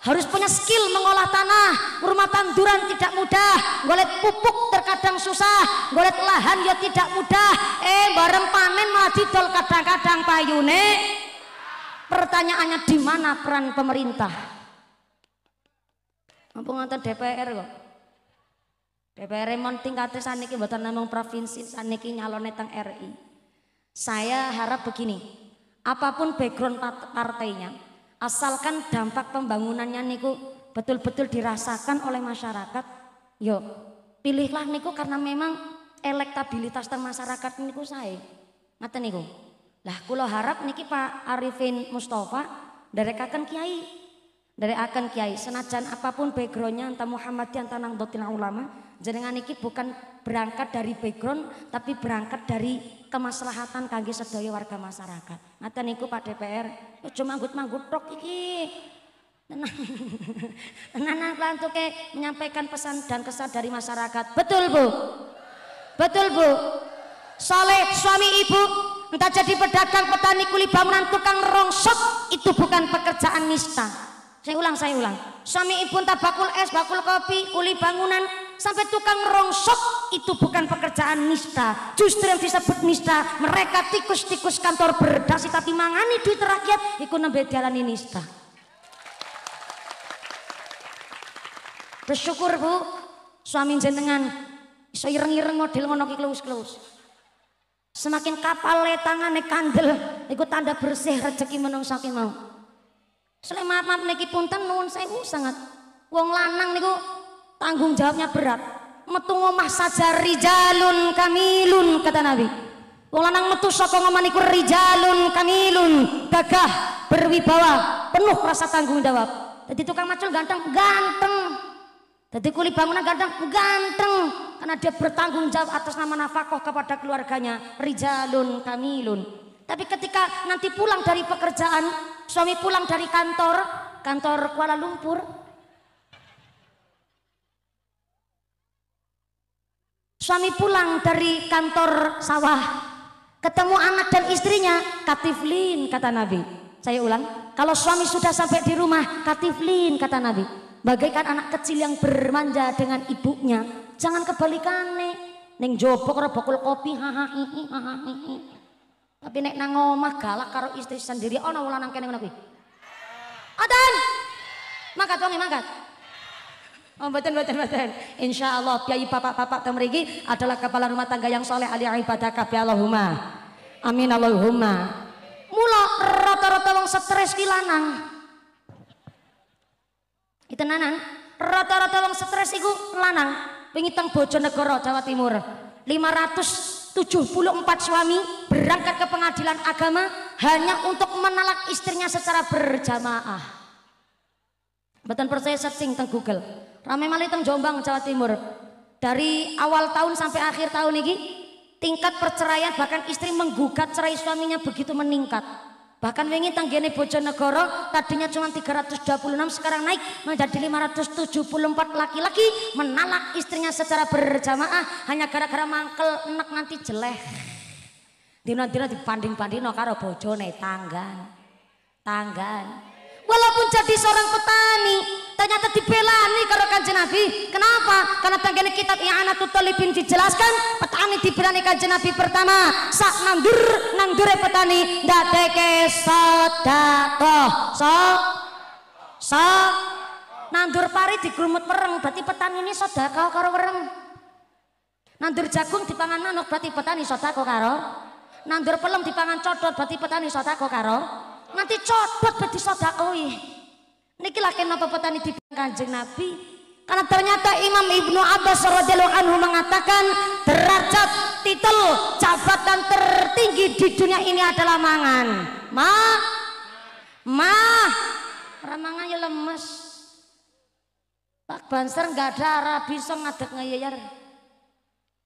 harus punya skill mengolah tanah rumah tanduran tidak mudah golek pupuk terkadang susah golek lahan ya tidak mudah eh bareng panen malah didol kadang-kadang payune Pertanyaannya di mana peran pemerintah? Mumpung nonton DPR kok. DPR mon tingkatnya saniki buatan namung provinsi saniki nyalon netang RI. Saya harap begini, apapun background partainya, asalkan dampak pembangunannya niku betul-betul dirasakan oleh masyarakat, yo pilihlah niku karena memang elektabilitas teng masyarakat niku saya. Ngata niku. Lah kula harap niki Pak Arifin Mustafa dari akan kiai. dari akan kiai senajan apapun backgroundnya entah yang entah dotin Ulama, jenengan niki bukan berangkat dari background tapi berangkat dari kemaslahatan kangge sedaya warga masyarakat. Ngaten niku Pak DPR, cuma manggut-manggut tok iki. Tenang. Tenanan ke menyampaikan pesan dan kesan dari masyarakat. Betul, Bu? Betul, Bu? Soleh suami ibu entah jadi pedagang, petani, kuli bangunan, tukang rongsok itu bukan pekerjaan nista. Saya ulang, saya ulang. Suami ibu entah bakul es, bakul kopi, kuli bangunan, sampai tukang rongsok itu bukan pekerjaan nista. Justru yang disebut nista, mereka tikus-tikus kantor berdasi tapi mangani duit rakyat, ikut nembe jalani nista. Bersyukur bu, suami jenengan saya ireng-ireng model ngono ki kelus-kelus. Semakin kapal le tangane kandel, iku tanda bersih rezeki menung ki mau. Selain maaf maaf niki punten nuwun sewu sangat. Wong lanang niku tanggung jawabnya berat. Metu ngomah saja rijalun kamilun kata Nabi. Wong lanang metu saka ngomah niku rijalun kamilun, gagah, berwibawa, penuh rasa tanggung jawab. Jadi tukang macul ganteng, ganteng, jadi kuli bangunan kadang ganteng karena dia bertanggung jawab atas nama nafkah kepada keluarganya. Rijalun kamilun. Tapi ketika nanti pulang dari pekerjaan, suami pulang dari kantor, kantor Kuala Lumpur, Suami pulang dari kantor sawah, ketemu anak dan istrinya, katiflin kata Nabi. Saya ulang, kalau suami sudah sampai di rumah, katiflin kata Nabi bagaikan anak kecil yang bermanja dengan ibunya jangan kebalikan nih neng jopo karo bakul kopi hahaha hahaha tapi nek nang omah galak karo istri sendiri ana oh, lanang kene ngono kuwi Adan mangkat wong mangkat Oh, betul, betul, betul. Insya Allah, kiai bapak-bapak temeriki adalah kepala rumah tangga yang soleh ahli ibadah kabeh Allahumma. Amin Allahumma. Mula rata-rata wong stres ki lanang itu rata-rata wong stres iku lanang pengitang Bojonegoro Jawa Timur 574 suami berangkat ke pengadilan agama hanya untuk menalak istrinya secara berjamaah Betul percaya searching teng Google ramai malih teng Jombang Jawa Timur dari awal tahun sampai akhir tahun ini tingkat perceraian bahkan istri menggugat cerai suaminya begitu meningkat Bahkan wingi tanggiane Bojonegoro tadinya cuma 326 sekarang naik menjadi 574 laki-laki menalak istrinya secara berjamaah hanya gara-gara mangkel enak nanti jelek. Dino-dino dipanding-pandino karo bojone tanggan. Tanggan walaupun jadi seorang petani ternyata dibelani karo kanjeng Nabi kenapa? karena bagian kitab yang anak tutulipin dijelaskan petani dibelani kanjeng Nabi pertama sak nandur nandure petani dadeke sodako so so nandur pari digrumut pereng berarti petani ini sodako karo pereng nandur jagung di pangan manuk berarti petani sodako karo nandur pelem pangan codot berarti petani sodako karo Nanti codot berarti sodakoi. Niki laki napa petani di kanjeng Nabi. Karena ternyata Imam Ibnu Abbas radhiyallahu anhu mengatakan derajat titel jabatan tertinggi di dunia ini adalah mangan. Ma ma ramangan ya lemes. Pak Banser nggak ada arah bisa ngadek ngeyar.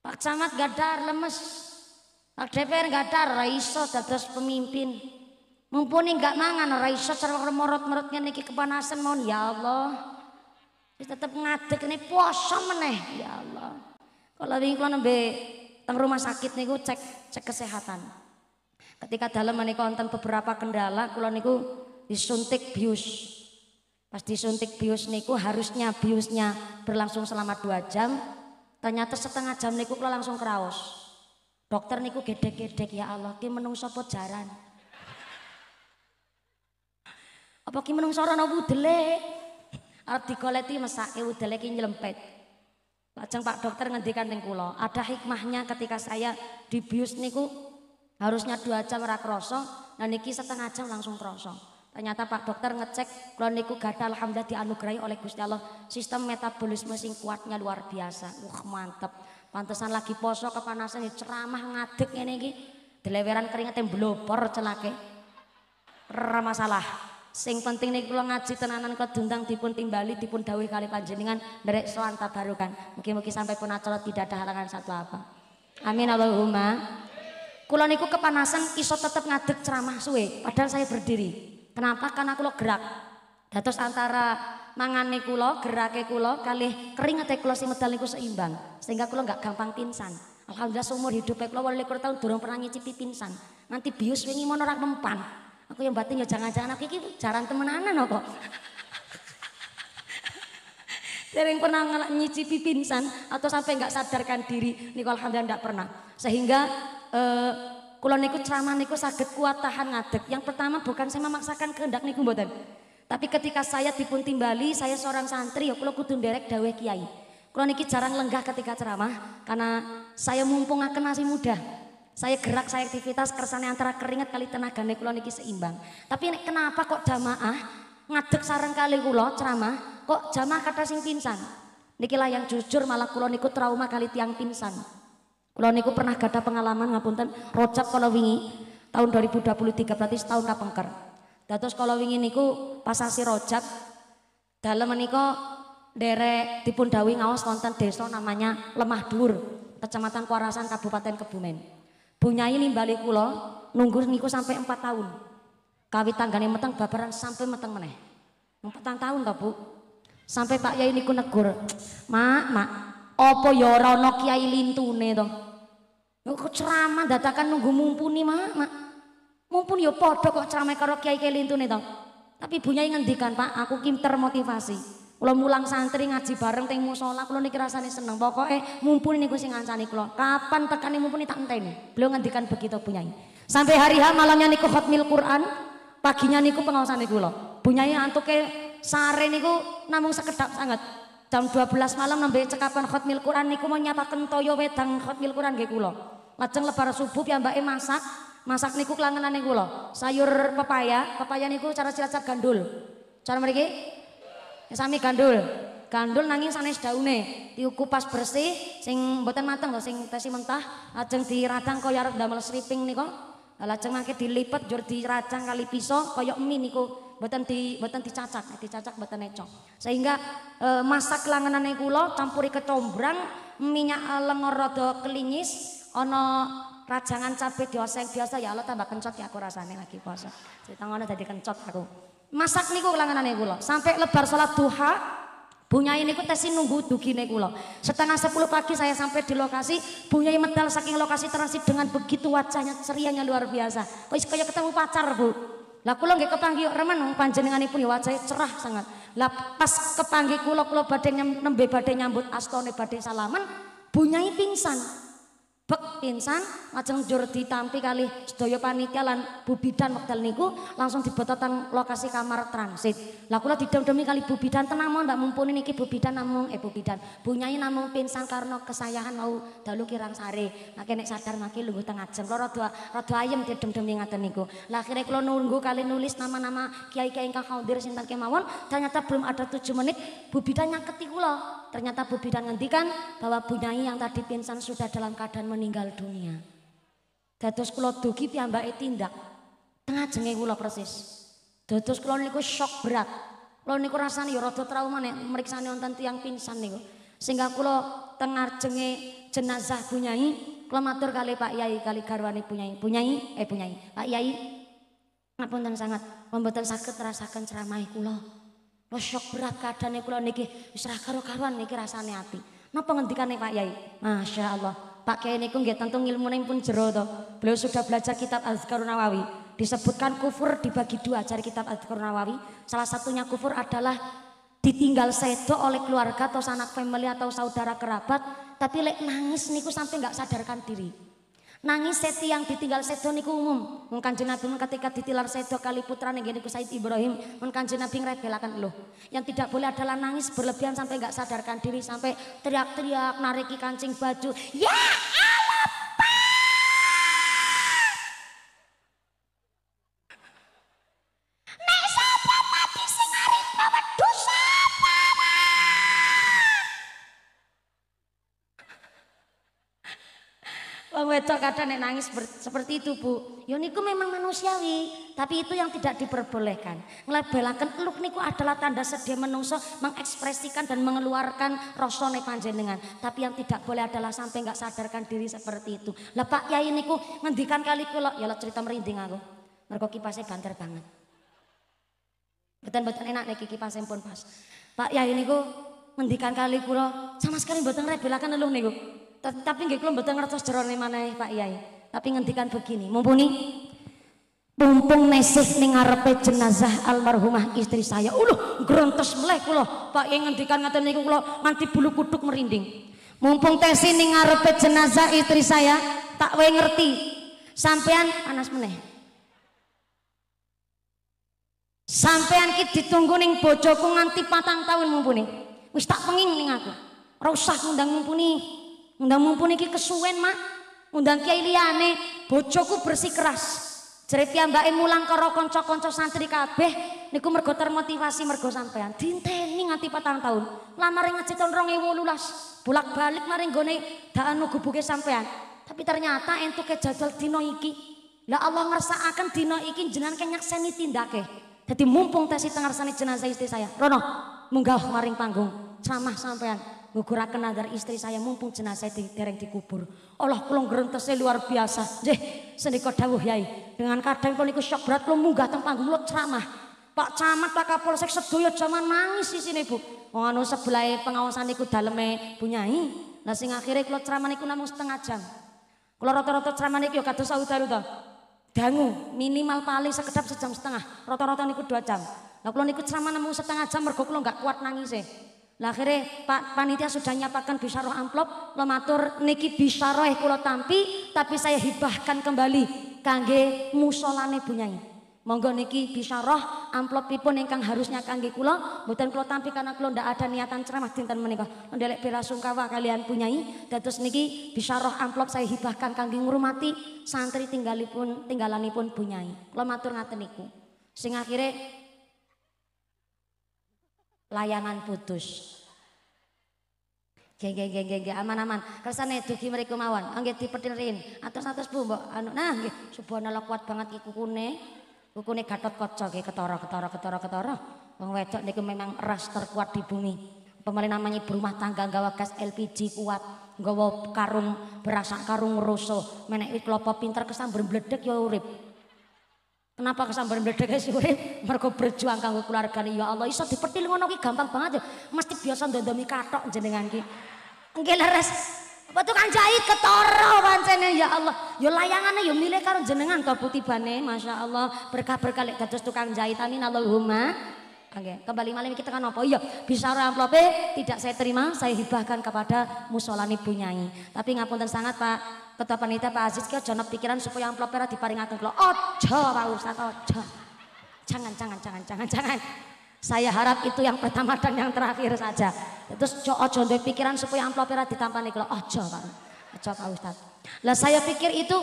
Pak Camat nggak ada lemes. Pak DPR nggak ada raiso dados pemimpin. Mumpuni nggak mangan ora iso cara remorot-merot ngene kepanasan mohon ya Allah. Wis tetep ngadeg ini puasa meneh ya Allah. Kalau wingi kula nembe teng rumah sakit niku cek cek kesehatan. Ketika dalam menika wonten beberapa kendala kula niku disuntik bius. Pas disuntik bius niku harusnya biusnya berlangsung selama dua jam. Ternyata setengah jam niku kula langsung keraos. Dokter niku gedek-gedek ya Allah, ki menungso jaran. Apa ki menungso ana wudele? Arep digoleti mesake wudele ki nyelempet. Lajeng Pak dokter ngendikan teng kula, ada hikmahnya ketika saya dibius niku harusnya dua jam ora krasa, nah niki setengah jam langsung krasa. Ternyata Pak dokter ngecek kula niku gadah alhamdulillah dianugerahi oleh Gusti Allah sistem metabolisme sing kuatnya luar biasa. Wah, mantep. Pantesan lagi poso kepanasan ya ceramah ngadeg ngene iki. Deleweran yang blobor celake. Ora masalah. Sing penting nih kula ngaji tenanan kedundang dipun timbali dipun dawuh kali panjenengan derek baru kan mungkin-mungkin sampai pun acara tidak ada halangan satu apa. Amin Allahumma. Kula niku kepanasan iso tetep ngadeg ceramah suwe padahal saya berdiri. Kenapa? Karena lo gerak. Dados antara mangane kula, gerake kula kali keringete kula si medal niku seimbang sehingga kulo nggak gampang pingsan. Alhamdulillah seumur hidup kulo 18 tahun durung pernah nyicipi pingsan. Nanti bius wingi mono mempan. Aku yang batin ya jangan-jangan aku iki jarang temenanan kok Sering pernah nyicipi pingsan atau sampai nggak sadarkan diri niku alhamdulillah nggak pernah. Sehingga eh, kalau niku ceramah niku sakit kuat tahan ngadeg. Yang pertama bukan saya memaksakan kehendak niku mboten. Tapi ketika saya dipun timbali, saya seorang santri ya kula kudu nderek dawuh kiai. kalau niki jarang lenggah ketika ceramah karena saya mumpung akan masih muda. Saya gerak, saya aktivitas, kersane antara keringat kali tenaga kula niki seimbang. Tapi nek kenapa kok jamaah ngadeg sareng kali kula ceramah, kok jamaah kata sing pingsan? Niki lah yang jujur malah kula niku trauma kali tiang pingsan. Kula niku pernah gada pengalaman ngapunten rocap kalau wingi tahun 2023 berarti setahun kapengker. Dados kalau wingi niku pasasi rocap dalam menika derek dipun dawi ngaos wonten desa namanya Lemah Dur, Kecamatan Kuarasan Kabupaten Kebumen. Bu ini limbali kula nunggu niku sampai empat tahun. Kawit tanggane meteng babaran sampai meteng meneh. empat tahun to, Bu. Sampai Pak Yai niku negur, "Mak, Mak, opo yoro ya Nokia ilintune kiai lintune to?" Kok ceramah datakan nunggu mumpuni, Mak, Mak. mumpuni yo ya padha kok ceramah karo kiai kelintune dong Tapi Bu ngendikan, "Pak, aku kim termotivasi." Kula mulang santri ngaji bareng teng musala, kula niki rasane seneng. Pokoke mumpuni niku sing ngancani kula. Kapan tekane mumpuni tak enteni. Beliau ngendikan begitu punyai. Sampai hari H malamnya niku khatmil Quran, paginya niku pengawasan niku kula. Punyai antuke sare niku namung sekedap sangat. Jam 12 malam nambah cekapan khatmil Quran niku mau nyapaken toya wedang khatmil Quran nggih kulo. Lajeng lebar subuh piyambake masak, masak niku kelangenan niku kula. Sayur pepaya, pepaya niku cara cilacap gandul. Cara mriki Ya, sami gandul. Gandul nanging sanes daune, diukupas bersih sing mboten mateng to sing tesi mentah, ajeng diradang kaya arep damel sriping nika. Lajeng mangke dilipet jur diracang kali pisau kaya mie niku mboten di mboten dicacak, dicacak mboten ecok. Sehingga e, masak langenane kula campuri kecombrang, minyak e, lenga rada kelinyis, ana rajangan cabe dioseng biasa ya Allah tambah kencot ya aku rasane lagi puasa. Cerita ngono dadi kencot aku. Masak niku langanane kula. Sampai lebar sholat duha Bunyai niku tesin nunggu dugine gula Setengah sepuluh pagi saya sampai di lokasi, Bunyai medal saking lokasi transit dengan begitu wajahnya cerianya luar biasa. Wis kaya ketemu pacar, Bu. Lah kula nggih kepanggih remen panjenenganipun ya wajahnya cerah sangat. Lah pas kepanggih kula kula badhe nembe badhe nyambut astone badhe salaman, Bunyai pingsan bek insan lajeng jur ditampi kali sedaya panitia lan bubidan wekdal niku langsung dibototan lokasi kamar transit. Lah kula didem-demi kali bubidan tenang mon ndak mumpuni niki bubidan namung eh bubidan. Bunyai namung pingsan karena kesayahan mau dalu kirang sare. nake nek sadar nake lungguh teng ajeng. Kula rada rada ayem didem-demi ngaten niku. Lah akhire kula nunggu kali nulis nama-nama kiai-kiai ingkang hadir sinten kemawon ternyata belum ada 7 menit bubidan nyangketi kula. Ternyata Bu Bidan ngendikan bahwa Bu Nyai yang tadi pingsan sudah dalam keadaan meninggal dunia. Dados kula dugi piyambake tindak. Tengah jenge kula persis. Dados kula niku shock berat. Kula niku rasane ya rada trauma nek mriksani wonten tiyang pingsan niku. Sehingga kula tengah jenge jenazah Bu Nyai kula matur kali Pak Yai kali garwane Bu Nyai. Bu Nyai eh Bu Nyai. Pak Yai ngapunten sangat mboten saged rasakan ceramah kula. Lo shock berat keadaannya pulau niki wis ra karo karuan niki rasanya hati. Napa ngendikane Pak Yai? Masya Allah. Pak Kiai niku nggih tentu ngilmune pun jero to. Beliau sudah belajar kitab Al Nawawi. Disebutkan kufur dibagi dua cari kitab Al Nawawi. Salah satunya kufur adalah ditinggal sedo oleh keluarga atau sanak family atau saudara kerabat tapi lek nangis niku sampai nggak sadarkan diri Nangis seti yang ditinggal sedo niku umum. Mun Kanjeng Nabi ketika ditilar sedo kali putrane nggih ku Said Ibrahim, mun Kanjeng Nabi ngrebelaken lho. Yang tidak boleh adalah nangis berlebihan sampai gak sadarkan diri sampai teriak-teriak nariki kancing baju. Ya! Yeah! betul kadang nek nangis ber, seperti itu Bu. Ya niku memang manusiawi, tapi itu yang tidak diperbolehkan. ngelabelakan luk niku adalah tanda sedia menungso mengekspresikan dan mengeluarkan rosone panjenengan. Tapi yang tidak boleh adalah sampai nggak sadarkan diri seperti itu. Lah Pak Yai niku ngendikan kali kula, ya lo cerita merinding aku. Mergo kipasnya banter banget. betan-betan enak nih kipasnya pun pas. Pak Yai niku ngendikan kali kulo sama sekali mboten ngrepelaken nih niku. Tapi nggih kula mboten ngertos jerone maneh Pak Yai. Tapi ngendikan begini, mumpuni mumpung nesih ning ngarepe jenazah almarhumah istri saya. Uluh, grontes meleh kulo. Pak Yai ngendikan ngaten niku kulo nganti bulu kuduk merinding. Mumpung tesi ning ngarepe jenazah istri saya, tak wae ngerti. Sampean anas meneh. Sampean ki ditunggu ning bojoku nganti patang tahun mumpuni. Wis tak penging ning aku. Ora usah ngundang mumpuni. Ngundang mumpuni iki kesuwen, Mak. Ngundang kiai liyane, bojoku bersih keras. Jere piambake mulang karo kanca-kanca santri kabeh niku mergo termotivasi mergo sampean. Dinteni nganti patang tahun. Lamare ngaji taun 2018. Bolak-balik maring gone dakan gubuke sampean. Tapi ternyata entuk jadwal dino iki. Lah Allah ngersakaken dino iki jenengan seni tindake. jadi mumpung tesi tengarsane jenazah istri saya. Rono, munggah maring panggung ceramah sampean nguguraken agar istri saya mumpung jenazah di, dereng dikubur. Allah kulung gerentesnya luar biasa. Jeh, senika dawuh Yai. Dengan kadang kau niku syok berat kula munggah tempat panggung ceramah. Pak Camat, Pak Kapolsek sedoyo jaman nangis di sini Bu. Oh, Ngono anu, sebelah pengawasan niku daleme punyai, nah sing akhirnya kula ceramah niku namung setengah jam. Kula rata-rata ceramah niku kata ya kados udah Dangu minimal paling sekedap sejam setengah. Rata-rata niku dua jam. nah kula niku ceramah namung setengah jam mergo kula nggak kuat nangis ya lah akhirnya Pak panitia sudah nyapakan bisaroh amplop, lo matur niki bisaroh kulo tampi tapi saya hibahkan kembali kangge musolane punyai. Monggo niki bisaroh amplopipun ingkang harusnya kangge kulo, bukan kulo tampi karena kulo ndak ada niatan ceramah dinten menikah. Ndelek bela sungkawa kalian punyai, terus dados niki bisaroh amplop saya hibahkan kangge ngurmati santri tinggalipun tinggalanipun punyai, lematur ngateniku. matur Sing akhirnya layangan putus. Geng geng geng geng geng aman aman. Kersane dugi mriku mawon. Angge dipetilrin. Atus-atus Bu, Mbok. Anu nah nggih, subhanallah kuat banget iki kukune. Kukune gatot kaca nggih ketara ketara ketara ketara. Wong wedok niku memang ras terkuat di bumi. Pemalih namanya ibu rumah tangga gawa gas LPG kuat, gawa karung berasa karung rusuh. Menek klopo pinter kesan berbledek ya urip. Kenapa kesambar meledak guys urip? Mergo berjuang kanggo keluargane ya Allah. Iso dipetil ngono ki gampang banget ya. Mesti biasa demi katok jenengan ki. Nggih leres. Apa tuh kan jahit ketara pancene ya Allah. Ya layangannya ya milih karo jenengan to putibane Masya Allah. Berkah-berkah lek dados tukang jahit amin Allahumma. Oke, kembali malam kita kan apa? Iya, bisa orang amplope tidak saya terima, saya hibahkan kepada musola ibu Tapi ngapun sangat Pak, ketua panitia Pak Aziz kau jangan pikiran supaya amplop era atas kula. ojo Pak Ustadz ojo, Jangan, jangan, jangan, jangan, jangan. Saya harap itu yang pertama dan yang terakhir saja. Terus ojo, duwe pikiran supaya amplop era ditampani kula. Aja Pak. Aja Pak Ustadz Lah saya pikir itu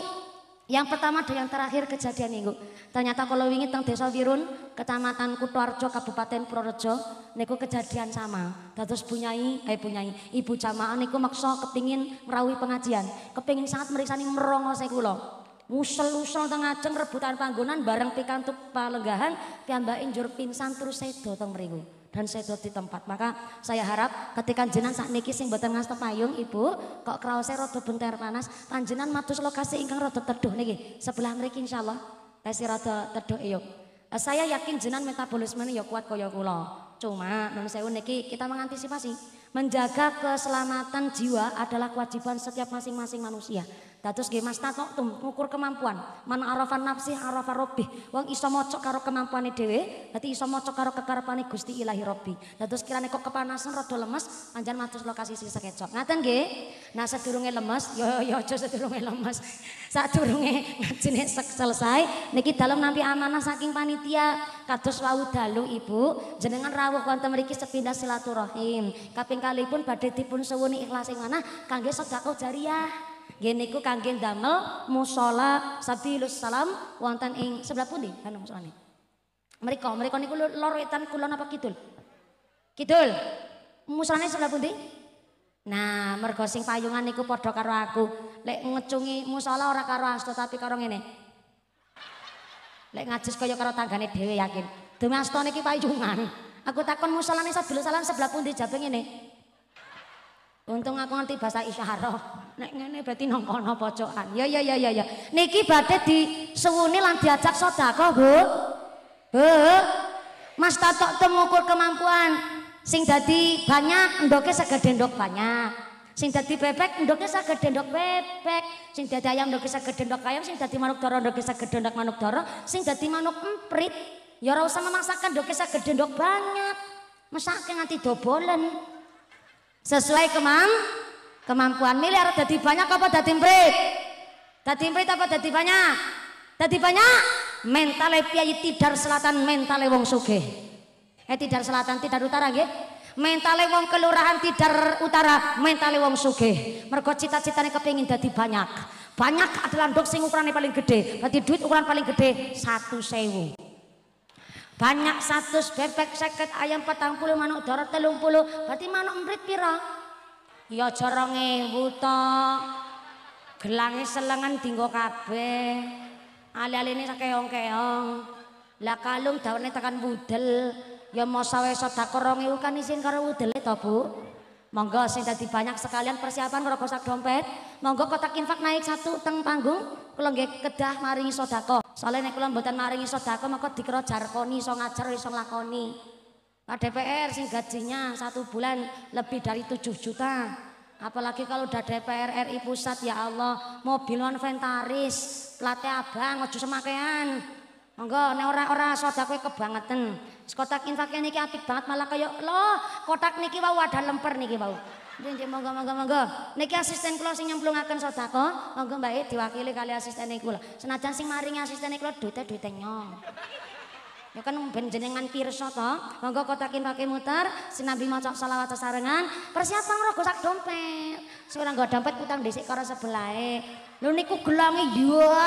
yang pertama dan yang terakhir kejadian niku. Ternyata kalau wingi teng Desa Wirun, Kecamatan Kutuarjo, Kabupaten Purworejo, niku kejadian sama. Dados punyai, eh punyai, ibu jamaah niku maksa kepingin merawih pengajian, kepingin sangat merisani merongo sekula. Musel-usel teng ajeng rebutan panggonan bareng pikantuk palenggahan, piyambakin jur pingsan terus sedo teng mriku dan saya sedot di tempat. Maka saya harap ketika jenan saat niki sing mboten ngasih payung Ibu, kok saya roto bentar panas, panjenan matus lokasi ingkang roto teduh niki. Sebelah insya insyaallah kasih roto teduh iyo. Eh, saya yakin jenan metabolisme ya kuat koyo kula. Cuma menurut saya niki kita mengantisipasi. Menjaga keselamatan jiwa adalah kewajiban setiap masing-masing manusia. Dados nggih mas tum ngukur kemampuan. Man arafan nafsi arafa robbi. Wong iso maca karo kemampuane dhewe, berarti iso maca karo kekarepane Gusti Ilahi Robbi. Dados kirane kok kepanasan rada lemes, anjan matur lokasi sisa kecok. Ngaten nggih? Nah sedurunge lemes, yo yo aja sedurunge lemes. Sadurunge ngajine selesai niki dalem nampi amanah saking panitia kados wau dalu Ibu, jenengan rawuh wonten mriki sepindah silaturahim. Kaping kalipun badhe dipun suwuni ikhlas ing manah kangge sedekah jariah. Geniku kangge damel musola sabilus salam wonten ing sebelah pundi anu musolane. Mereka mereka niku lor wetan kulon apa kidul? Kidul. Musolane sebelah pundi? Nah, mergo sing payungan niku padha karo aku. Lek ngecungi musola ora karo asto tapi karo ngene. Lek ngacis kaya karo tanggane dhewe yakin. Demi asto niki payungan. Aku takon musolane sabilus salam sebelah pundi jabe ngene. Untung aku ngerti bahasa isyarat nek ngene berarti nang kono pojokan. Ya ya ya ya ya. Niki badhe disuwuni lan diajak sedekah, Bu. Bu. Mas Tatok temukur kemampuan sing dadi banyak ndoke segede ndok banyak. Sing dadi bebek ndoke segede ndok bebek, sing dadi ayam ndoke segede ndok ayam, sing dadi manuk dara ndoke segede ndok manuk dara, sing dadi manuk emprit ya ora usah memaksakan ndoke segede ndok banyak. Mesake nganti dobolen. Sesuai kemampuan Kemampuan miliar jadi banyak apa dadi mprit? Dadi mprit apa dadi banyak? Dadi banyak mentale piyayi tidar selatan mentale wong suge Eh tidar selatan tidar utara gitu? Mentale wong kelurahan tidar utara mentale wong suge Mergo cita citanya kepengin dadi banyak. Banyak adalah dok sing ukurannya paling gede. Berarti duit ukuran paling gede satu sewu. Banyak satu bebek seket ayam petang puluh manuk dorot telung puluh. Berarti manuk emprit pirang. Ya corongi buta Gelangi selengan dinggo kabeh Ali-ali ini sakeong-keong Lah kalung daunnya tekan budel Ya mosawe sodak korongi ukan izin karo budel itu bu Monggo sing tadi banyak sekalian persiapan merokok sak dompet Monggo kotak infak naik satu teng panggung Kulo nggih kedah maringi sedekah. Soale nek kula mboten maringi sedekah maka dikira jarkoni iso ngajar iso nglakoni. Pak DPR sing gajinya satu bulan lebih dari 7 juta. Apalagi kalau udah DPR RI pusat ya Allah, mobil biluan Ventaris, platnya abang, ojo semakean. Monggo nek ora-ora soda kebangetan. Kotak infaknya niki apik banget malah kayak loh, kotak niki wau ada lemper niki wau. mau, monggo monggo monggo. Niki asisten kula sing nyemplungaken sedekah, monggo mbake eh, diwakili kali asisten kula. Senajan sing maring asisten lo duitnya, duitnya nyong. Ya kan ben jenengan pirsa to. Monggo kotakin pakai muter, sinambi maca selawat sarengan, persiapan rogo sak dompet. Sore nggo dompet utang dhisik karo sebelahe. Lho niku gelange ya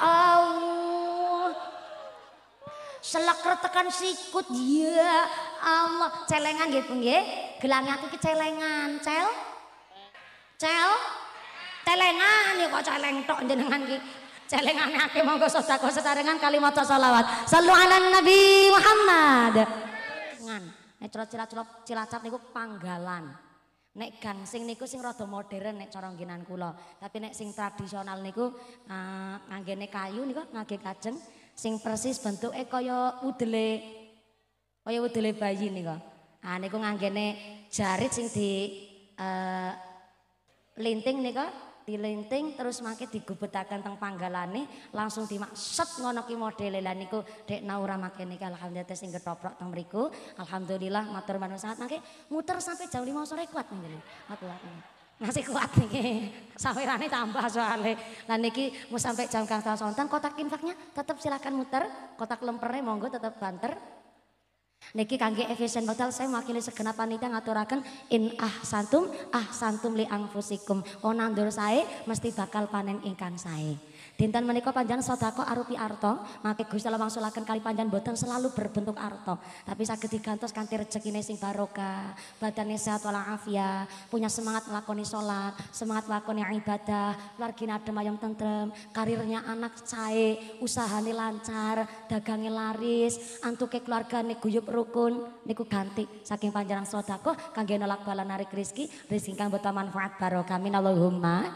Allah. Selak retekan sikut ya Allah. Celengan nggih Bu nggih. Gelange aku ki celengan, cel. Cel. Telengan ya kok celeng tok jenengan ki. celengan hati monggo sodako sesarengan kalimat sholawat selalu anan Nabi Muhammad ngan nek cilat cilat cilat cilacap niku panggalan nek gangsing niku sing rada modern nek cara ginan kula tapi nek sing tradisional niku nganggene eh, uh, kayu niku ngage kajeng sing persis bentuk e kaya udele kaya udele bayi niku ah niku nganggene jarit sing di uh, linting niku dilinting terus mangke digubetakan teng panggalane langsung dimaksud ngono ki model niku dek naura mangke niki alhamdulillah tes sing ketoprak teng beriku alhamdulillah motor manut sangat mangke muter sampai jam lima sore kuat mangke kuat masih kuat nih sawerane tambah soalnya nah niki mau sampai jam kang sonten kotak infaknya tetap silakan muter kotak lempernya monggo tetap banter Niki kangge efisien modal saya mewakili segenap panitia ngaturaken in ah santum ah santum li ang fusikum. Oh nandur saya mesti bakal panen ingkang saya. Dinten menikah panjang sodako arupi arto, maka Gusti Allah wangsulaken kali panjang boten selalu berbentuk arto, tapi saya digantos rezeki rezekine sing baroka, badannya sehat walafiat, punya semangat melakoni sholat, semangat melakoni ibadah, keluargine adem ayam tentrem, karirnya anak Usaha usahanya lancar, dagangnya laris, antuke nih guyub rukun, niku ganti saking panjang sodako kangge nolak bala narik rizki, rizki kang manfaat barokah. minallahumma.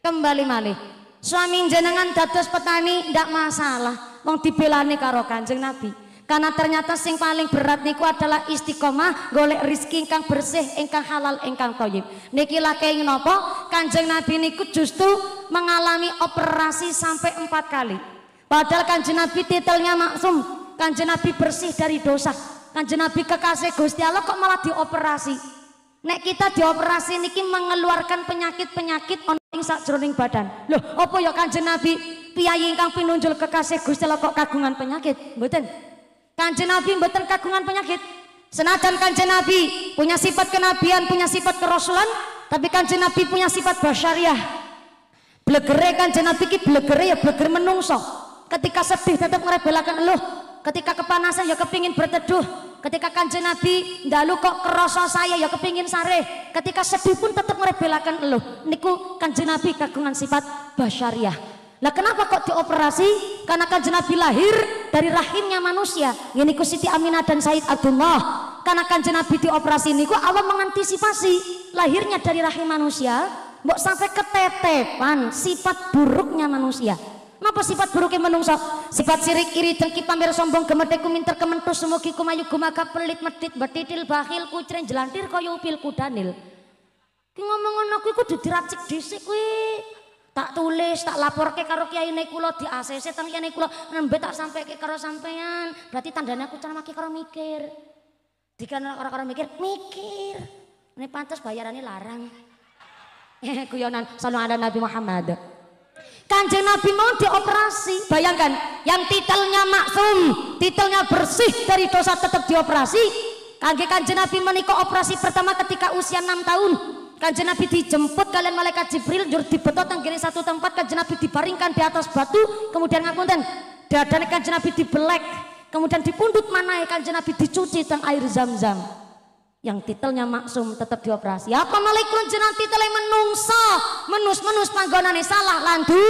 Kembali malih. Suami jenengan dados petani ndak masalah. Wong dibelani karo Kanjeng Nabi. Karena ternyata sing paling berat niku adalah istiqomah golek rizki ingkang bersih, ingkang halal, ingkang toyib. Niki laki nopo, kanjeng Nabi niku justru mengalami operasi sampai empat kali. Padahal kanjeng Nabi titelnya maksum, kanjeng Nabi bersih dari dosa. Kanjeng Nabi kekasih Gusti Allah kok malah dioperasi. Nek kita dioperasi niki mengeluarkan penyakit-penyakit ono ing sajroning badan. Loh, apa ya Kanjeng Nabi piyayi ingkang pinunjul kekasih Gusti Allah kok kagungan penyakit? Mboten. Kanjeng Nabi mboten kagungan penyakit. Senajan Kanjeng Nabi punya sifat kenabian, punya sifat kerasulan, tapi Kanjeng Nabi punya sifat basyariah. Blegere Kanjeng Nabi ki blegere ya bleger menungso. Ketika sedih tetap ngerebelakan loh ketika kepanasan ya kepingin berteduh ketika kanjeng Nabi dalu kok kerasa saya ya kepingin sare ketika sedih pun tetap merebelakan lo niku kanjeng Nabi kagungan sifat basyariah lah kenapa kok dioperasi karena kanjeng Nabi lahir dari rahimnya manusia ini ya ku Siti Aminah dan Said Abdullah karena kanjeng Nabi dioperasi niku Allah mengantisipasi lahirnya dari rahim manusia mbok sampai ketetepan sifat buruknya manusia Napa sifat buruke menungso? Sifat sirik iri dengki pamer sombong gemedeku minter kementus semugi kumayu gumaka pelit medit betitil bakhil kucren jelantir kaya upil kudanil. Ki ngomong aku, kuwi diracik dhisik kuwi. Tak tulis, tak laporke karo kiyaine kula di ACC teng kiyaine kula nembe tak sampeike karo sampean. Berarti tandane aku cara maki karo mikir. Dikan karo-karo mikir, mikir. Ini pantas bayarannya larang. Kuyonan, salam ala Nabi Muhammad. Kanjeng Nabi mau dioperasi. Bayangkan, yang titelnya maksum, titelnya bersih dari dosa tetap dioperasi. Kanjeng Kanjeng Nabi menikah operasi pertama ketika usia 6 tahun. Kanjeng Nabi dijemput kalian malaikat Jibril jur dibetot nang satu tempat Kanjeng Nabi dibaringkan di atas batu kemudian ngapunten dadane Kanjeng Nabi dibelek kemudian dipundut manae Kanjeng Nabi dicuci teng air zam-zam yang titelnya maksum tetap dioperasi apa malah jenang titel yang menungso menus-menus panggonane salah landu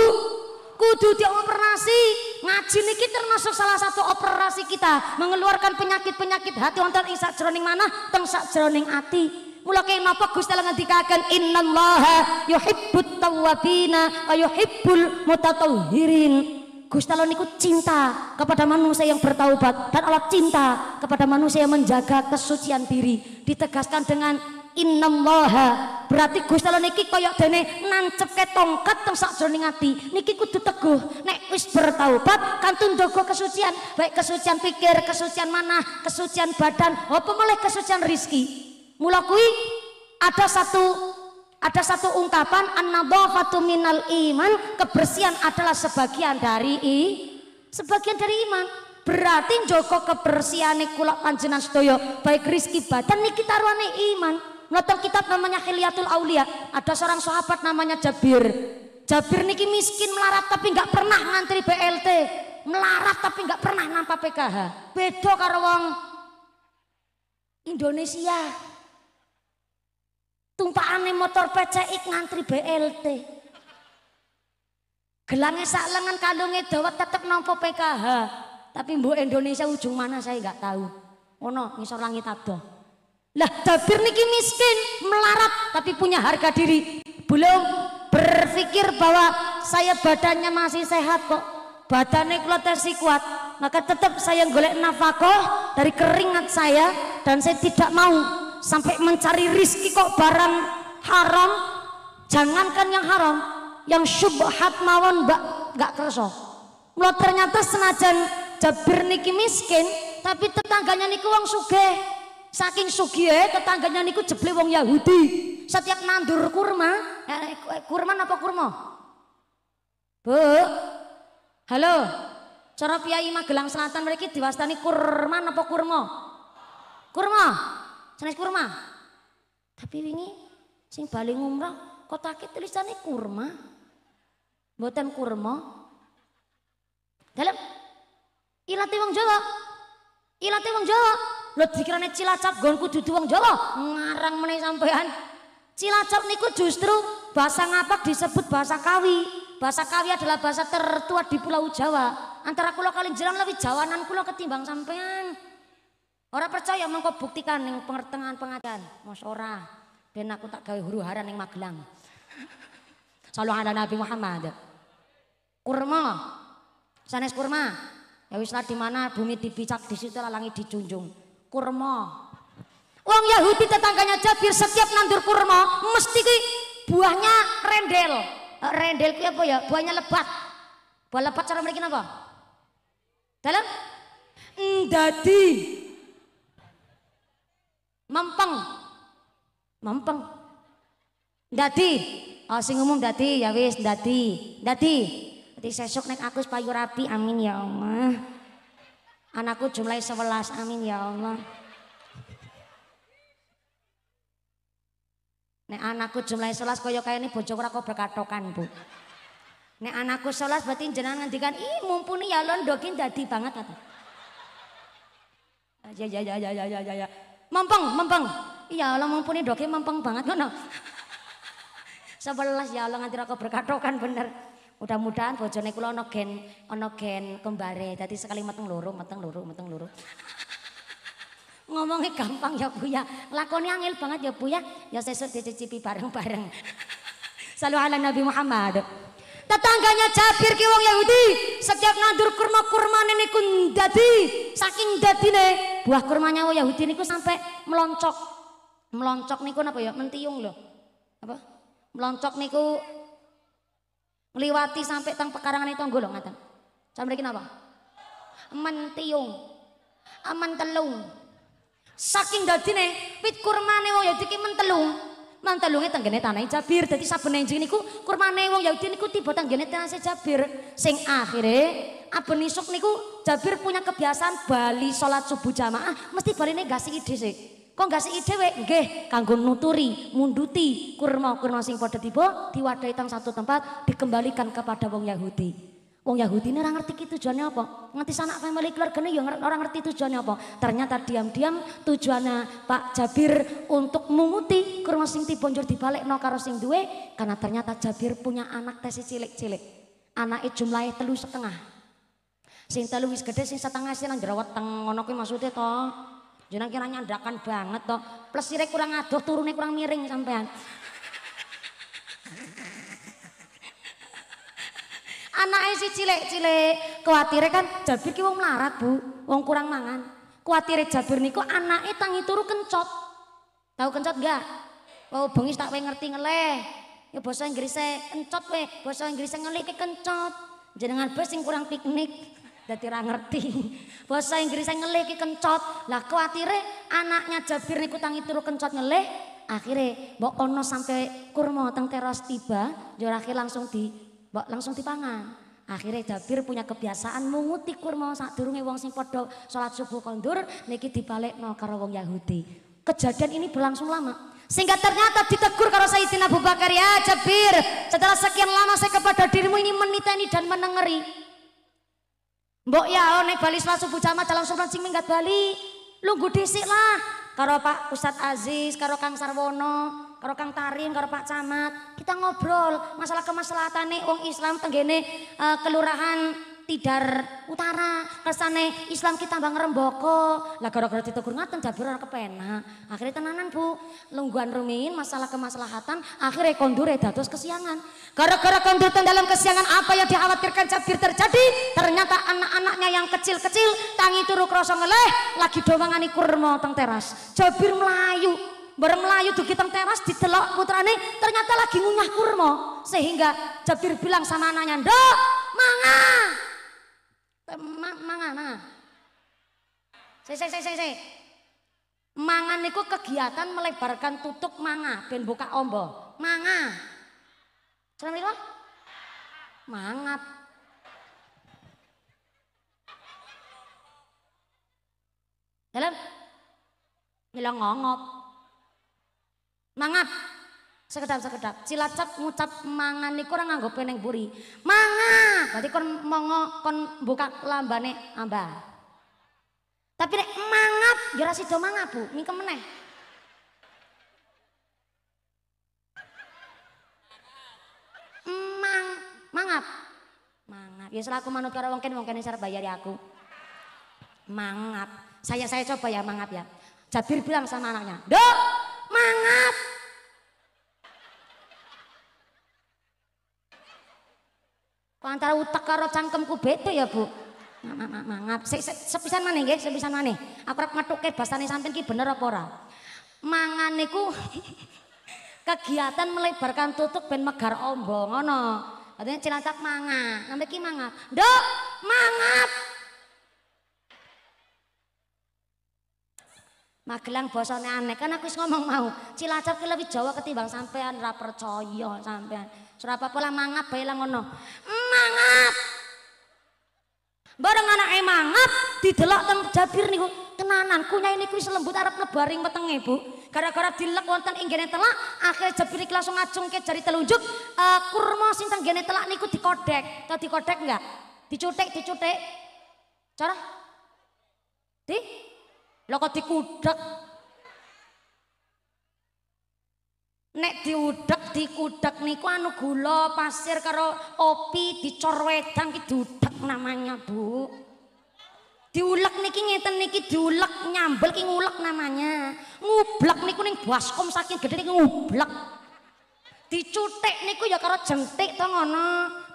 kudu dioperasi ngaji niki termasuk salah satu operasi kita mengeluarkan penyakit-penyakit hati wonten ing jeroning mana teng jeroning ati mula kaya napa Gusti Allah ngendikaken innallaha yuhibbut tawwabina wa yuhibbul mutatawhirin Gusti Allah niku cinta kepada manusia yang bertaubat dan Allah cinta kepada manusia yang menjaga kesucian diri ditegaskan dengan innallaha berarti Gusti Allah niki kaya dene nancepke tongkat teng sakjroning ati niki kudu teguh nek wis bertaubat kantun ndogo kesucian baik kesucian pikir kesucian mana kesucian badan apa mulai kesucian rizki mula kui ada satu ada satu ungkapan an-nadhafatu minal iman, kebersihan adalah sebagian dari i, sebagian dari iman. Berarti Joko kebersihan kula panjenengan sedaya baik rizki badan niki taruhane iman. Melakukan kitab namanya Hilyatul Aulia, ada seorang sahabat namanya Jabir. Jabir niki miskin melarat tapi nggak pernah ngantri BLT, melarat tapi nggak pernah nampak PKH. Beda karo wong Indonesia. Tumpakane motor PCX ngantri BLT. Gelangnya sak lengan kandungnya dawat tetep nampo PKH. Tapi mbok Indonesia ujung mana saya nggak tahu. Ono ngisor langit ada. Lah Dabir niki miskin, melarat tapi punya harga diri. Belum berpikir bahwa saya badannya masih sehat kok. Badannya kula kuat, maka tetap saya golek nafkah dari keringat saya dan saya tidak mau sampai mencari rizki kok barang haram jangankan yang haram yang syubhat mawon mbak gak kerso lo ternyata senajan Jabir niki miskin tapi tetangganya niku wong suge saking sugih tetangganya niku jeble wong Yahudi setiap nandur kurma eh, eh, kurma apa kurma Bu halo cara piyai Magelang Selatan mereka diwastani kurma apa kurma kurma jenis kurma. Tapi wingi sing bali umrah kotake tulisane kurma. Mboten kurma. Dalem. Ilate wong Jawa. Ilate wong Jawa. Lho dikirane Cilacap nggon kudu wong Jawa. Ngarang meneh sampean. Cilacap niku justru bahasa ngapak disebut bahasa Kawi. Bahasa Kawi adalah bahasa tertua di Pulau Jawa. Antara kula kali jalan lebih jawanan kula ketimbang sampean. Orang percaya kau buktikan yang pengertengan pengajian. Mas ora, ben aku tak gawe huru hara yang Magelang. Salah ala Nabi Muhammad. Kurma, sanes kurma. Ya wis di mana bumi dibicak di situ lah langit dijunjung. Kurma. Wong Yahudi tetangganya Jabir setiap nandur kurma mesti ki buahnya rendel. Eh, rendel ki apa ya? Buahnya lebat. Buah lebat cara mereka apa? Dalam? Dadi. mempeng mempeng dadi oh sing umum dadi ya wis dadi dadi dadi sesuk nek aku payu rapi amin ya Allah anakku jumlahnya sebelas amin ya Allah Nek anakku jumlahnya sebelas kaya kayak ini bojo kok berkatokan bu Nek anakku sebelas berarti jenengan ngendikan ih mumpuni ya londokin dadi banget kata. ya ya ya ya ya ya. ya. Mempeng, mempeng. Iya Allah mumpuni doke mempeng banget ngono. Sebelas ya Allah nganti rokok berkatokan bener. Mudah-mudahan bojone kula ana gen ana gen kembare. Dadi sekali mateng loro, mateng loro, mateng loro. Ngomongnya gampang ya Bu ya. Lakone angel banget ya Bu ya. Ya sesuk dicicipi bareng-bareng. selalu ala Nabi Muhammad tetangganya Jabir ki wong Yahudi setiap nandur kurma kurma niku dadi saking dadine buah kurmanya wong Yahudi niku sampai meloncok meloncok niku apa ya mentiung loh apa meloncok niku ngliwati sampai tang pekarangan tangga lho ngaten sampe mriki napa mentiung aman telung saking dadine wit kurmane wong Yahudi ki mentelung mantelunge tenggene tanahe Jabir. Dadi saben enjing niku kurmane wong Yahudi niku tiba tenggene tanahe Jabir. Sing akhire aben isuk niku Jabir punya kebiasaan bali salat subuh jamaah mesti baline gasi ide sih. Kok gasi ide wek nggih kanggo nuturi, munduti kurma-kurma sing padha tiba diwadahi teng satu tempat dikembalikan kepada wong Yahudi. Wong Yahudi ini orang ngerti tujuannya apa? Ngerti sanak family keluarganya ya orang ngerti tujuannya apa? Ternyata diam-diam tujuannya Pak Jabir untuk mumuti ke rumah sing tibonjur dibalik no karo sing duwe karena ternyata Jabir punya anak tesi cilik-cilik. Anaknya jumlahnya telu setengah. Sing telu wis gede sing setengah sih nang jero weteng ngono kuwi maksude to. Jeneng kira nyandakan banget to. Plus sirek kurang adoh turune kurang miring sampean. anaknya si cilik-cilik khawatirnya kan Jabir ki wong melarat bu wong kurang mangan khawatirnya Jabir niku anaknya tangi turu kencot tahu kencot gak oh bengis tak we ngerti ngeleh ya bahasa Inggrisnya kencot we bahasa Inggrisnya ngelih ke kencot jenengan bos sing kurang piknik jadi ra ngerti bahasa Inggrisnya ngelih ke kencot lah khawatirnya anaknya Jabir niku tangi turu kencot ngelih akhirnya mbok ono sampai kurma teng teras tiba yo akhir langsung di mbok langsung dipangan. Akhirnya Jabir punya kebiasaan mengutik kurma saat durungnya wong sing podo sholat subuh kondur niki no karo wong Yahudi. Kejadian ini berlangsung lama. Sehingga ternyata ditegur karo Sayyidina Abu Bakar ya Jabir, setelah sekian lama saya kepada dirimu ini meniteni dan menengeri. Mbok ya oh, nek bali sholat subuh jamaah langsung sing minggat bali. Lunggu sih lah karo Pak Ustadz Aziz, karo Kang Sarwono, karo Kang Tarim, karo Pak Camat. Kita ngobrol masalah kemaslahatane wong Islam tenggene uh, kelurahan Tidar Utara. Kesane Islam kita bang remboko, Lah gara-gara ditegur ngaten jabur ora kepenak. Akhirnya tenanan, Bu. Lungguhan rumiyin masalah kemaslahatan akhirnya kondure dados kesiangan. Gara-gara kondur dalam kesiangan apa yang dikhawatirkan Jabir terjadi, ternyata anak-anaknya yang kecil-kecil tangi turu krasa ngeleh lagi dowangani kurma teng teras. Jabir melayu, bareng melayu dugi kita teras telok putrane ternyata lagi ngunyah kurma sehingga Jabir bilang sama anaknya, "Nduk, manga." Eh, ma manga, manga. Sik sik sik sik. Mangan niku kegiatan melebarkan tutup manga ben buka ombo. Manga. Jeneng pira? Mangap. Dalam. Hilang ngongop. Mangap. Sekedap sekedap. Cilacap ngucap mangan niku ora nganggo peneng buri. Mangap. Berarti kon mongo kon buka lambane amba. Tapi nek mangap jelas ya itu mangap, Bu. Mingkem meneh. Mang mangap. Mangap. Ya selaku manut karo wong kene wong kene arep bayari aku. Mangap. Saya saya coba ya mangap ya. Jabir bilang sama anaknya, "Dok, antara utek karo cangkemku beda ya bu mangap se -se sepisan mana ya sepisan mana aku rap ngatuk bahasane samping ki bener apa ora mangan niku kegiatan melebarkan tutuk ben megar ombo, ngono artinya cilacap mangap nambah ki mangap dok mangap Magelang bosone aneh kan aku wis ngomong mau. Cilacap ki lebih Jawa ketimbang sampean ra percaya sampean. Surah apa pola mangap bae lah ngono. Mangap. Bareng anak mangap didelok teng Jabir niku kenanan kunyai niku wis lembut arep lebaring wetenge Bu. Gara-gara dilek wonten ing gene telak akhire Jabir iki langsung ngacungke jari telunjuk uh, kurma sing gene telak niku dikodhek. Tau dikodhek enggak? Dicutik, dicutik. Cara? Di? Lah kok dikudhek? nek diudek dikudek niku anu gula pasir karo opi dicor wedang ki diudek namanya Bu diulek niki ngeten niki diulek nyambel ki ngulek namanya ngublek niku ning baskom saking gedhe niku ngublek dicutik niku ya karo jentik to ngono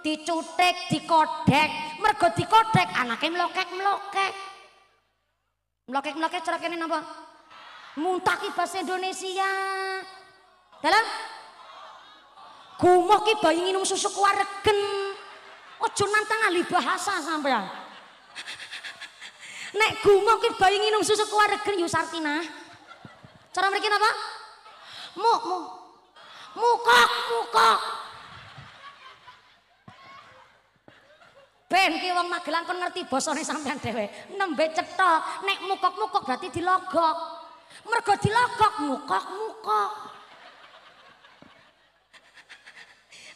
dicutik dikodhek mergo dikodhek anake mlokek mlokek mlokek mlokek cara kene napa muntah ki bahasa Indonesia Dalam Gumoh ki bayi nginum susu keluargen. Ojo nantang ahli bahasa sampean. Nek gumoh ki bayi nginum susu keluargen yo Sartina. Cara mereka napa? Mu Mukok mukok. Ben ki wong Magelang kon ngerti basane sampean dhewe. Nembe cetok, nek mukok-mukok berarti dilogok. Mergo dilogok mukok-mukok.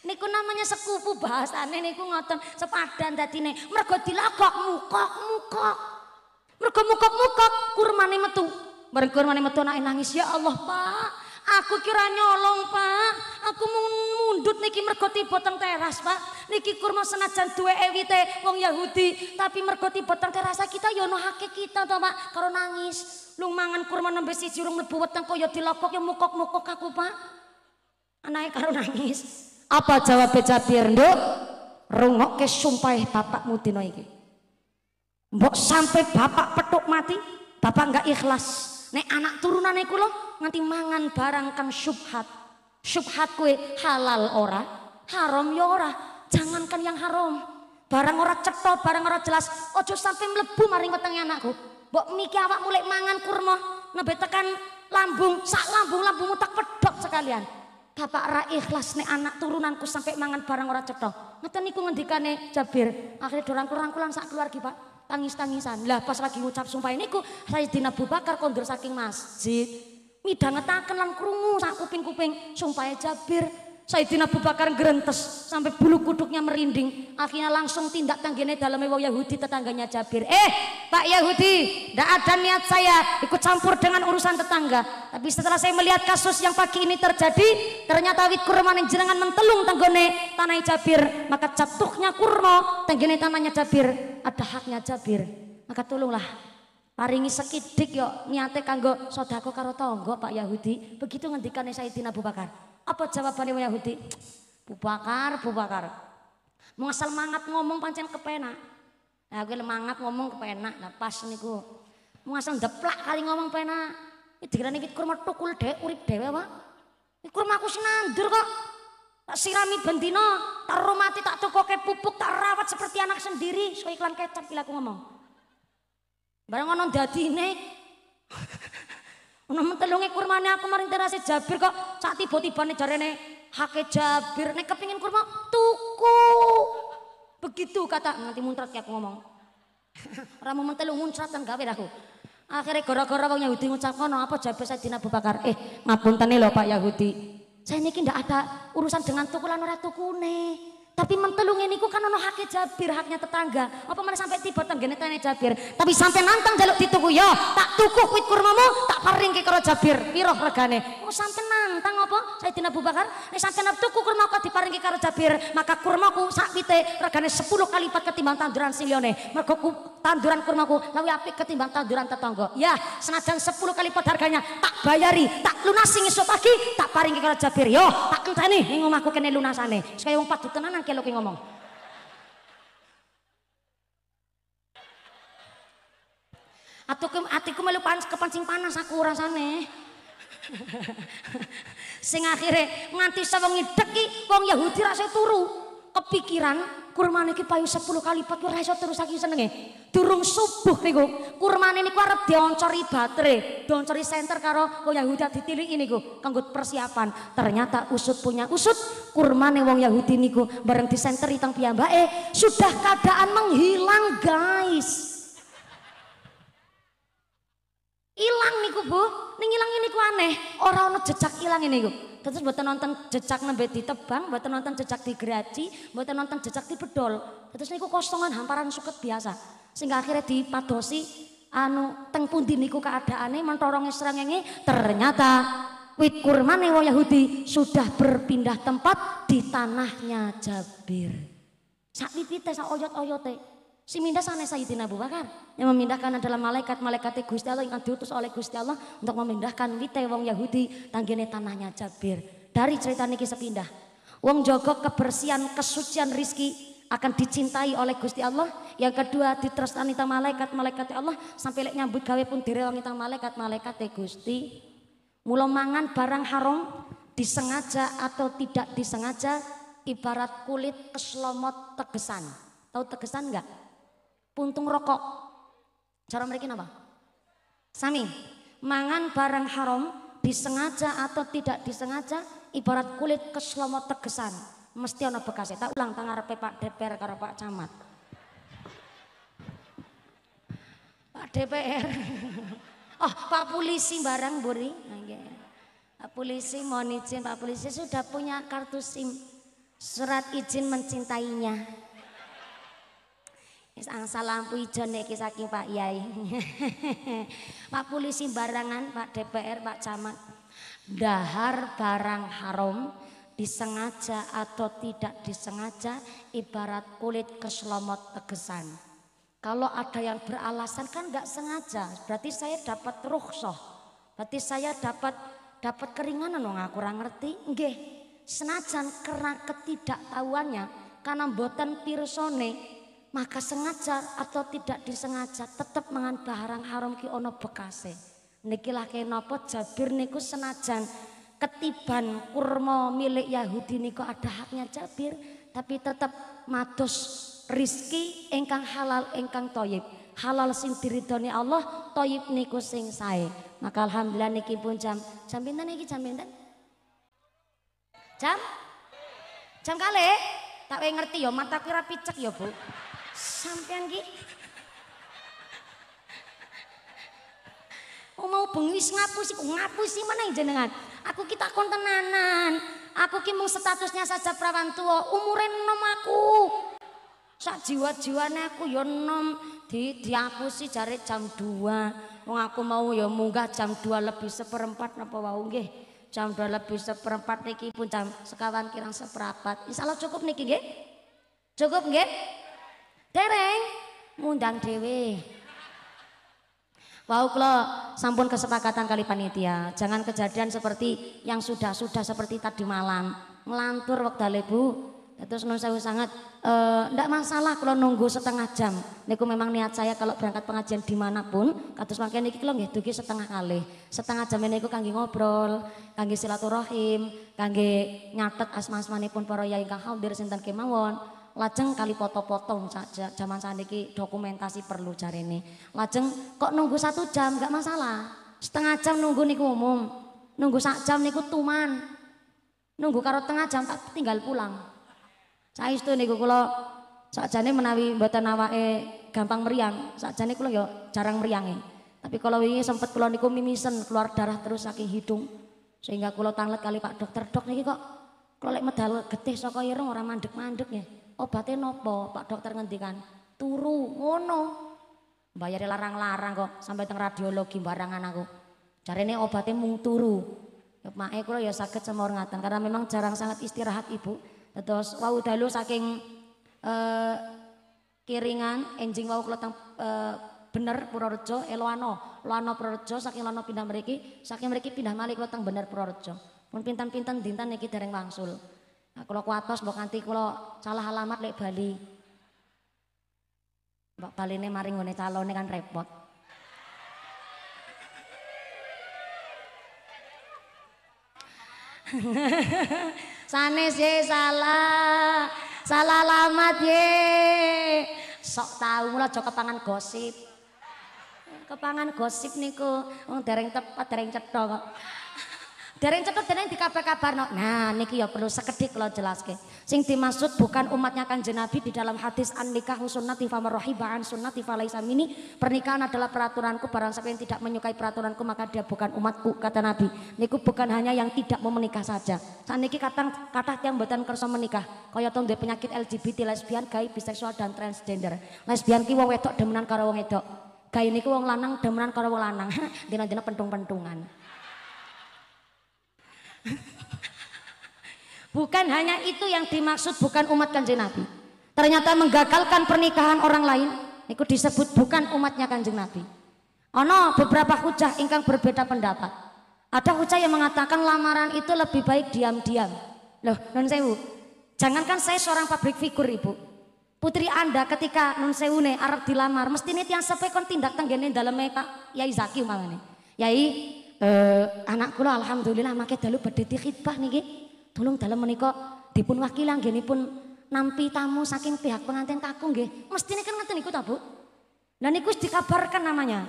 niku namanya sekupu bahasane niku ngoten sepadan dadine mergo dilagok mukok mukok mergo mukok mukok kurmane metu mergo kurmane metu anake nangis ya Allah Pak aku kira nyolong Pak aku mundut niki mergo tiba teng teras Pak niki kurma senajan duwe ewite wong Yahudi tapi mergo tiba teng teras kita yono ya ono hake kita to Pak karo nangis lu mangan kurma nembe siji urung mlebu weteng kaya dilokok ya mukok-mukok aku Pak anake karo nangis apa jawab Jabir Nduk? Rungokke sumpahe eh, bapakmu dina iki. Mbok sampai bapak petuk mati, bapak enggak ikhlas. Nek anak turunane kula nganti mangan barang kang syubhat. Syubhat kue halal ora, haram ya ora. Jangankan yang haram, barang ora cetha, barang ora jelas, ojo sampai mlebu maring wetenge anakku. Mbok miki awak mulai mangan kurma, nembe tekan lambung, sak lambung lambungmu tak pedhok sekalian. Bapak ra ikhlas nek anak turunanku sampai mangan barang ora cetha. Ngeten niku ngendikane Jabir. Akhirnya kurang-kurang sak keluarga, Pak. Tangis-tangisan. Lah pas lagi ngucap sumpah niku Sayyidina Abu Bakar kondur saking masjid. Midhangetaken lan krungu sak kuping-kuping sumpahe Jabir. Saidina Abu Bakar gerentes sampai bulu kuduknya merinding. Akhirnya langsung tindak tanggine dalam wong Yahudi tetangganya Jabir. Eh, Pak Yahudi, tidak ada niat saya ikut campur dengan urusan tetangga. Tapi setelah saya melihat kasus yang pagi ini terjadi, ternyata wit kurma jenengan mentelung tanggone tanah Jabir, maka jatuhnya kurma tanggine tanahnya Jabir, ada haknya Jabir. Maka tolonglah paringi sekidik yo niate kanggo sodako karo tonggo Pak Yahudi begitu ngendikane Saidina Abu Bakar Apa jawabannya Yahudi? Bubakar, bubakar. Mau semangat ngomong pancen kepenak. Nah, gue semangat ngomong kepenak. Nah, pas nih gue. Mau ngasal deplak kali ngomong penak. Ini dikira nih kurma tukul deh, urip dewe pak. Ini kurma aku senandur kok. Tak sirami bendino, tak romati, tak tukok ke pupuk, tak rawat seperti anak sendiri. So iklan kecap bila aku ngomong. Barang ngonon dadi nih. Ana mentelunge kurmane aku maring terase Jabir kok sak tiba-tibane jarene hake Jabir nek kepingin kurma tuku. Begitu kata nanti muntrat aku ngomong. Ora mau mentelung muntrat nang gawe aku. Akhirnya gara-gara wong Yahudi ngucap apa Jabir Sayyidina Abu Bakar. Eh, ngapunten lho Pak Yahudi. Saya niki ndak ada urusan dengan tukulan ora tukune. Nih. Tapi ini ku kan ono hake Jabir, haknya tetangga. Apa mana sampai tiba tenggene tane Jabir. Tapi sampai nantang jaluk dituku yo, tak tuku kuit kurmamu, tak paring ke karo Jabir. Piro regane? Oh sampai nantang apa? saya Abu Bakar, nek eh, sampai nap tuku kurma kok ke karo Jabir, maka kurmaku sak pite regane 10 kali lipat ketimbang tanduran silione. Mergo tanduran kurmaku lebih apik ketimbang tanduran tetangga ya senajan 10 kali pot harganya tak bayari tak lunasi ngisuk pagi tak paringi karo jabir yo tak enteni ngomong aku kene lunasane sekaya wong padu tenan nang lo ngomong Atuku atiku melu panas kepancing panas aku rasane. Sing akhirnya nganti sawang ngidek wong Yahudi rasa turu kepikiran kurmane iki payu 10 kali lipat ora iso terus aku senenge. Durung subuh niku kurmane niku arep dioncori baterai, dioncori senter karo wong Yahudi ini niku kanggo persiapan. Ternyata usut punya usut kurmane wong Yahudi niku bareng disenteri tang piyambake sudah keadaan menghilang guys. hilang niku Bu, ning ilang niku aneh, ora ana jejak ini niku terus buat nonton jejak nembe ditebang, buat nonton jejak digeraji, buat nonton jejak dibedol. Terus niku kosongan hamparan suket biasa. Sehingga akhirnya dipadosi anu teng pundi niku keadaane mentorong srengenge ternyata wit kurma newa Yahudi sudah berpindah tempat di tanahnya Jabir. Sak pipite sak oyot-oyote. Si Minda sana Sayyidina Abu Bakar. Yang memindahkan adalah malaikat, malaikat e Gusti Allah yang diutus oleh Gusti Allah untuk memindahkan wite wong Yahudi tanggine tanahnya Jabir. Dari cerita niki sepindah. Wong Jogok kebersihan, kesucian rizki akan dicintai oleh Gusti Allah. Yang kedua diteruskan malaikat, malaikat e Allah sampai lek nyambut gawe pun direwangi tang malaikat, malaikat e Gusti. Mula mangan barang haram disengaja atau tidak disengaja ibarat kulit keslomot tegesan. Tahu tegesan enggak? untung rokok. Cara mereka apa? Sami, mangan barang haram disengaja atau tidak disengaja ibarat kulit keselomo tegesan mesti ono bekasnya tak ulang tangan Pak DPR karo Pak Camat Pak DPR oh Pak polisi barang buri okay. Nah, iya. Pak polisi mohon izin Pak polisi sudah punya kartu SIM surat izin mencintainya Wis angsal lampu ijo niki saking Pak Yai. Pak polisi barangan, Pak DPR, Pak Camat. Dahar barang haram disengaja atau tidak disengaja ibarat kulit keselamat tegesan. Kalau ada yang beralasan kan nggak sengaja, berarti saya dapat rukhsah. Berarti saya dapat dapat keringanan dong, aku kurang ngerti. Nggih, senajan karena ketidaktahuannya karena boten pirsone maka sengaja atau tidak disengaja tetap mangan barang haram ki ono bekase nikilah kenapa Jabir niku senajan ketiban kurma milik Yahudi niku ada haknya Jabir tapi tetap matos rizki engkang halal engkang toyib halal sing diridhoni Allah toyib niku sing sae maka alhamdulillah niki pun jam jam bintang niki jam bintang jam jam kali tak ngerti yo mata kira picek yo bu Sampeyan ki. Oh mau bengi wis ngapusi, ngapusi meneh jenengan. Aku kita takon tenanan. Aku ki mung statusnya saja perawan tua, umure nom aku. Sak jiwa-jiwane aku ya nom di diapusi jare jam 2. Wong aku mau ya munggah jam 2 lebih seperempat napa wau nggih. Jam 2 lebih seperempat niki pun jam sekawan kirang seperempat. Insyaallah cukup niki nggih. Cukup nggih? Dereng ngundang Dewi. Wau kula sampun kesepakatan kali panitia, jangan kejadian seperti yang sudah-sudah seperti tadi malam. Ngelantur wekdal Bu, terus non saya sangat tidak e, masalah kalau nunggu setengah jam niku memang niat saya kalau berangkat pengajian dimanapun kados mangke niki kalau nggih dugi setengah kali setengah jam niku kangge ngobrol kangge silaturahim kangge nyatet asma-asmanipun para yai ingkang hadir sinten kemawon lajeng kali foto-foto zaman ini dokumentasi perlu cari nih. Lajeng kok nunggu satu jam gak masalah. Setengah jam nunggu niku umum. Nunggu satu jam niku tuman. Nunggu karo tengah jam tak tinggal pulang. itu niku saat jani menawi buatan awake gampang meriang, jani kalau yo ya jarang meriange. Tapi kalau ini sempat kalau niku mimisan keluar darah terus saking hidung. Sehingga kalau tanglet kali Pak dokter, "Dok niki kok Kalau lek medal getih sokoyerong orang orang mandek-mandek nih ya? Obatnya nopo? Pak dokter ngendikan, turu ngono. Bayare larang-larang kok sampai teng radiologi barangan aku. Carane obatnya mung turu. Ya, Mae kula ya sakit orang ngaten karena memang jarang sangat istirahat Ibu. Terus wau dalu saking eh, kiringan enjing wau kula teng eh, bener Purworejo Eloano, eh, Loano Purworejo saking Loano pindah mereka, saking mereka pindah malik, kula teng bener Purworejo. Pun pintan-pintan dinten niki dereng wangsul. Kalau kuatos mbok nganti kula salah alamat lek Bali. Mbok baline maring ngene calone kan repot. Sane ye, salah. Salah alamat ye. Sok tau mulo aja kepangan gosip. Kepangan gosip niku wong dereng tepat dereng cetha kok. Dereng cetut dereng dikabar no. Nah, niki ya perlu sekedik lo ke. Sing dimaksud bukan umatnya kan Nabi di dalam hadis an nikah sunnati fa marhiba an fa laisa Pernikahan adalah peraturanku, barang siapa yang tidak menyukai peraturanku maka dia bukan umatku, kata Nabi. Niku bukan hanya yang tidak mau menikah saja. Niki katang kata yang buatan kerso menikah, kaya tong dia penyakit LGBT, lesbian, gay, biseksual dan transgender. Lesbian ki wong wedok demenan karo wong wedok. Gay niku wong lanang demenan karo wong lanang. Dina-dina pentung-pentungan. bukan hanya itu yang dimaksud bukan umat kanjeng Nabi. Ternyata menggagalkan pernikahan orang lain itu disebut bukan umatnya kanjeng Nabi. Oh no, beberapa hujah ingkang berbeda pendapat. Ada hujah yang mengatakan lamaran itu lebih baik diam-diam. Loh, non sewu. Jangankan saya seorang pabrik figur Ibu putri anda ketika non sewu ini Arab dilamar mesti ini yang sepe tindak tenggene dalam mereka yai zaki umpamane yai eh, anak kula alhamdulillah makai dalu berdiri khidbah niki. tolong dalam menika dipun gini pun nampi tamu saking pihak pengantin kakung nggih. Mestine kan ngeten niku ta, dan niku dikabarkan namanya.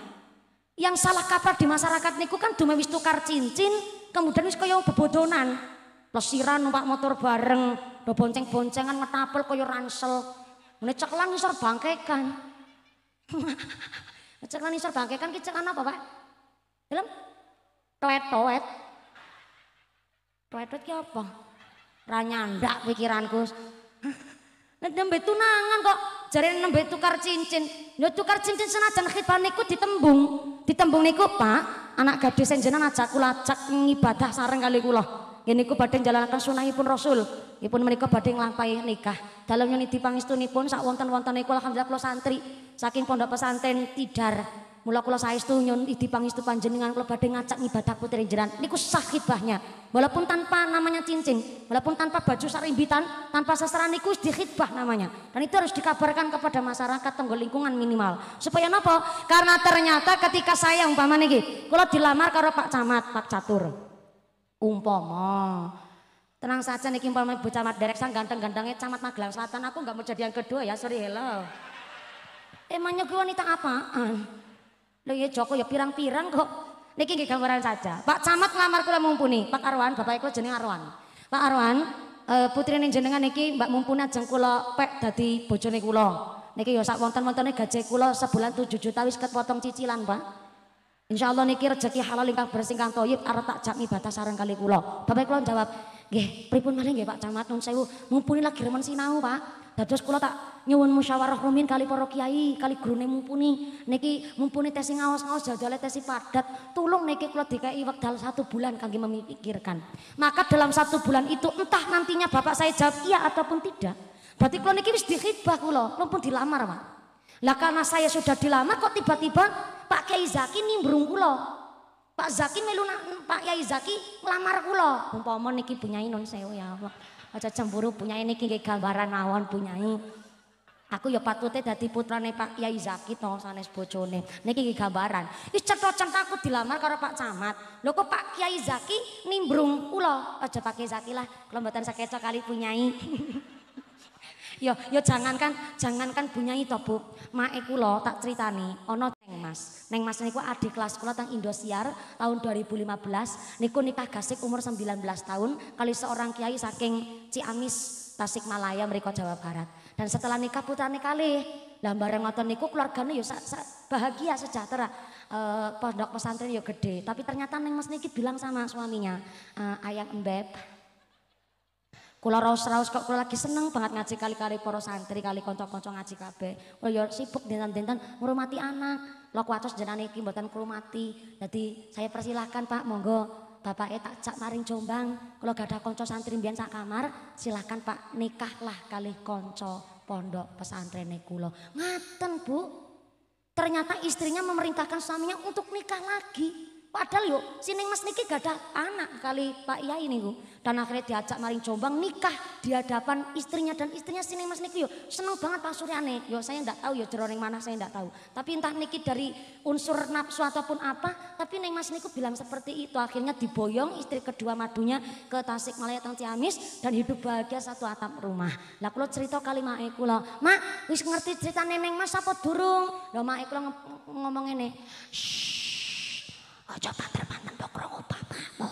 Yang salah kabar di masyarakat niku kan dume wis tukar cincin, kemudian wis kaya bebodonan. Lesiran numpak motor bareng, do bonceng-boncengan metapel kaya ransel. Mene ceklan ngisor bangkekan. ceklan ngisor bangkekan ki ceklan apa, Pak? Dalam Twetoet. Twetoet ki apa? Ra nyandak pikiranku. Nek nembe tunangan kok jare nembe tukar cincin. Ya tukar cincin senajan khitan niku ditembung. Ditembung niku, Pak, anak gadis jenengan ajak kula ajak ngibadah sareng kali kula. Ngene badeng badhe njalanaken sunahipun Rasul. Ipun menika badeng lampai nikah. Dalem nyunidi nipun sak wonten-wonten niku alhamdulillah kula santri saking pondok pesantren Tidar. Mula kula saestu nyun idi itu panjenengan kula badhe ngajak ngibadah putri jeran. niku sah khidbahnya. Walaupun tanpa namanya cincin, walaupun tanpa baju sarimbitan, tanpa sasaran niku dikhidbah namanya. Dan itu harus dikabarkan kepada masyarakat tenggo lingkungan minimal. Supaya napa? Karena ternyata ketika saya umpama niki kula dilamar karo Pak Camat, Pak Catur. Umpama Tenang saja niki umpama Bu Camat Derek sang ganteng-gantengnya Camat Magelang Selatan aku nggak mau jadi yang kedua ya, sorry hello. Emangnya eh, gue wanita apaan? Lho ya Joko ya pirang-pirang kok. Niki nggih gambaran saja. Pak Camat ngelamar kula mumpuni, Pak Arwan, bapak ikut jeneng Arwan. Pak Arwan, uh, eh, ini jenengan niki Mbak Mumpuni jeng kula pek dadi bojone kula. Niki ya sak wonten-wontene gaji kula sebulan 7 juta wis ketpotong potong cicilan, Pak. Insya Allah niki rezeki halal ingkang bersih kang toyib arep tak jami batas sareng kali kula. Bapak kula jawab, "Nggih, pripun malih nggih Pak Camat nun sewu, mumpuni lagi remen sinau, Pak." Dados kula tak nyuwun musyawarah rumin kali para kiai, kali gurune mumpuni. Niki mumpuni tes ngaos-ngaos jajale tes padat. Tulung niki kula dikai wekdal satu bulan kangge memikirkan. Maka dalam satu bulan itu entah nantinya bapak saya jawab iya ataupun tidak. Berarti kula niki wis dikhidbah kula, lumpun dilamar, Pak. Lah karena saya sudah dilamar kok tiba-tiba Pak Kiai Zaki nimbrung kula. Pak Zaki melu Pak Kiai Zaki ngelamar kula. Umpama niki punya non sewu ya Allah aja cemburu punya ini kiki gambaran mawon punya Aku ya patutnya dari putrane Pak Yai Zaki to sanes bojone. Niki iki gambaran. Wis cerita-cerita aku dilamar karo Pak Camat. loko kok Pak Kiai Zaki nimbrung ulo, Aja Pak Kyai Zaki lah, kula mboten sakeca kali punyai. yo yo jangankan jangankan punyai toh Bu. Mae lo tak critani ono Neng oh, Mas. Neng Mas niku adik kelas kula teng Indosiar tahun 2015 niku nikah gasik umur 19 tahun kali seorang kiai saking Ciamis Tasikmalaya mereka Jawa Barat. Dan setelah nikah putrane kali lah bareng ngoten niku keluargane ya bahagia sejahtera. E, pondok pesantren ya gede, tapi ternyata Neng Mas niki bilang sama suaminya, uh, eh, ayam embeb Kula raus-raus kok kula lagi seneng banget ngaji kali-kali para santri, kali kocok kocok ngaji kabeh. Kula yo ya sibuk dinten-dinten ngurmati anak, lok watos jenane iki mboten mati. Dadi saya persilahkan Pak, monggo bapake tak cak maring Jombang. gak ada konco santri mbiyen sak kamar, silahkan Pak nikahlah kali konco pondok pesantren kula. Ngaten, Bu. Ternyata istrinya memerintahkan suaminya untuk nikah lagi. Padahal yuk, neng Mas niki gak ada anak kali Pak iya ini yuk. Dan akhirnya diajak maring Jombang nikah di hadapan istrinya dan istrinya neng Mas niki yuk, seneng banget Pak Suryane. Yo saya ndak tahu yo jeroning mana saya ndak tahu. Tapi entah niki dari unsur nafsu ataupun apa, tapi Neng Mas niku bilang seperti itu akhirnya diboyong istri kedua madunya ke Tasik Malaya teng Ciamis dan hidup bahagia satu atap rumah. Lah kalau cerita kali mak eku lo "Mak, wis ngerti cerita Neng Mas apa durung?" mak eku kula ngomong ini. Shhh. Ojo manter-manter mbok krungu bapakmu.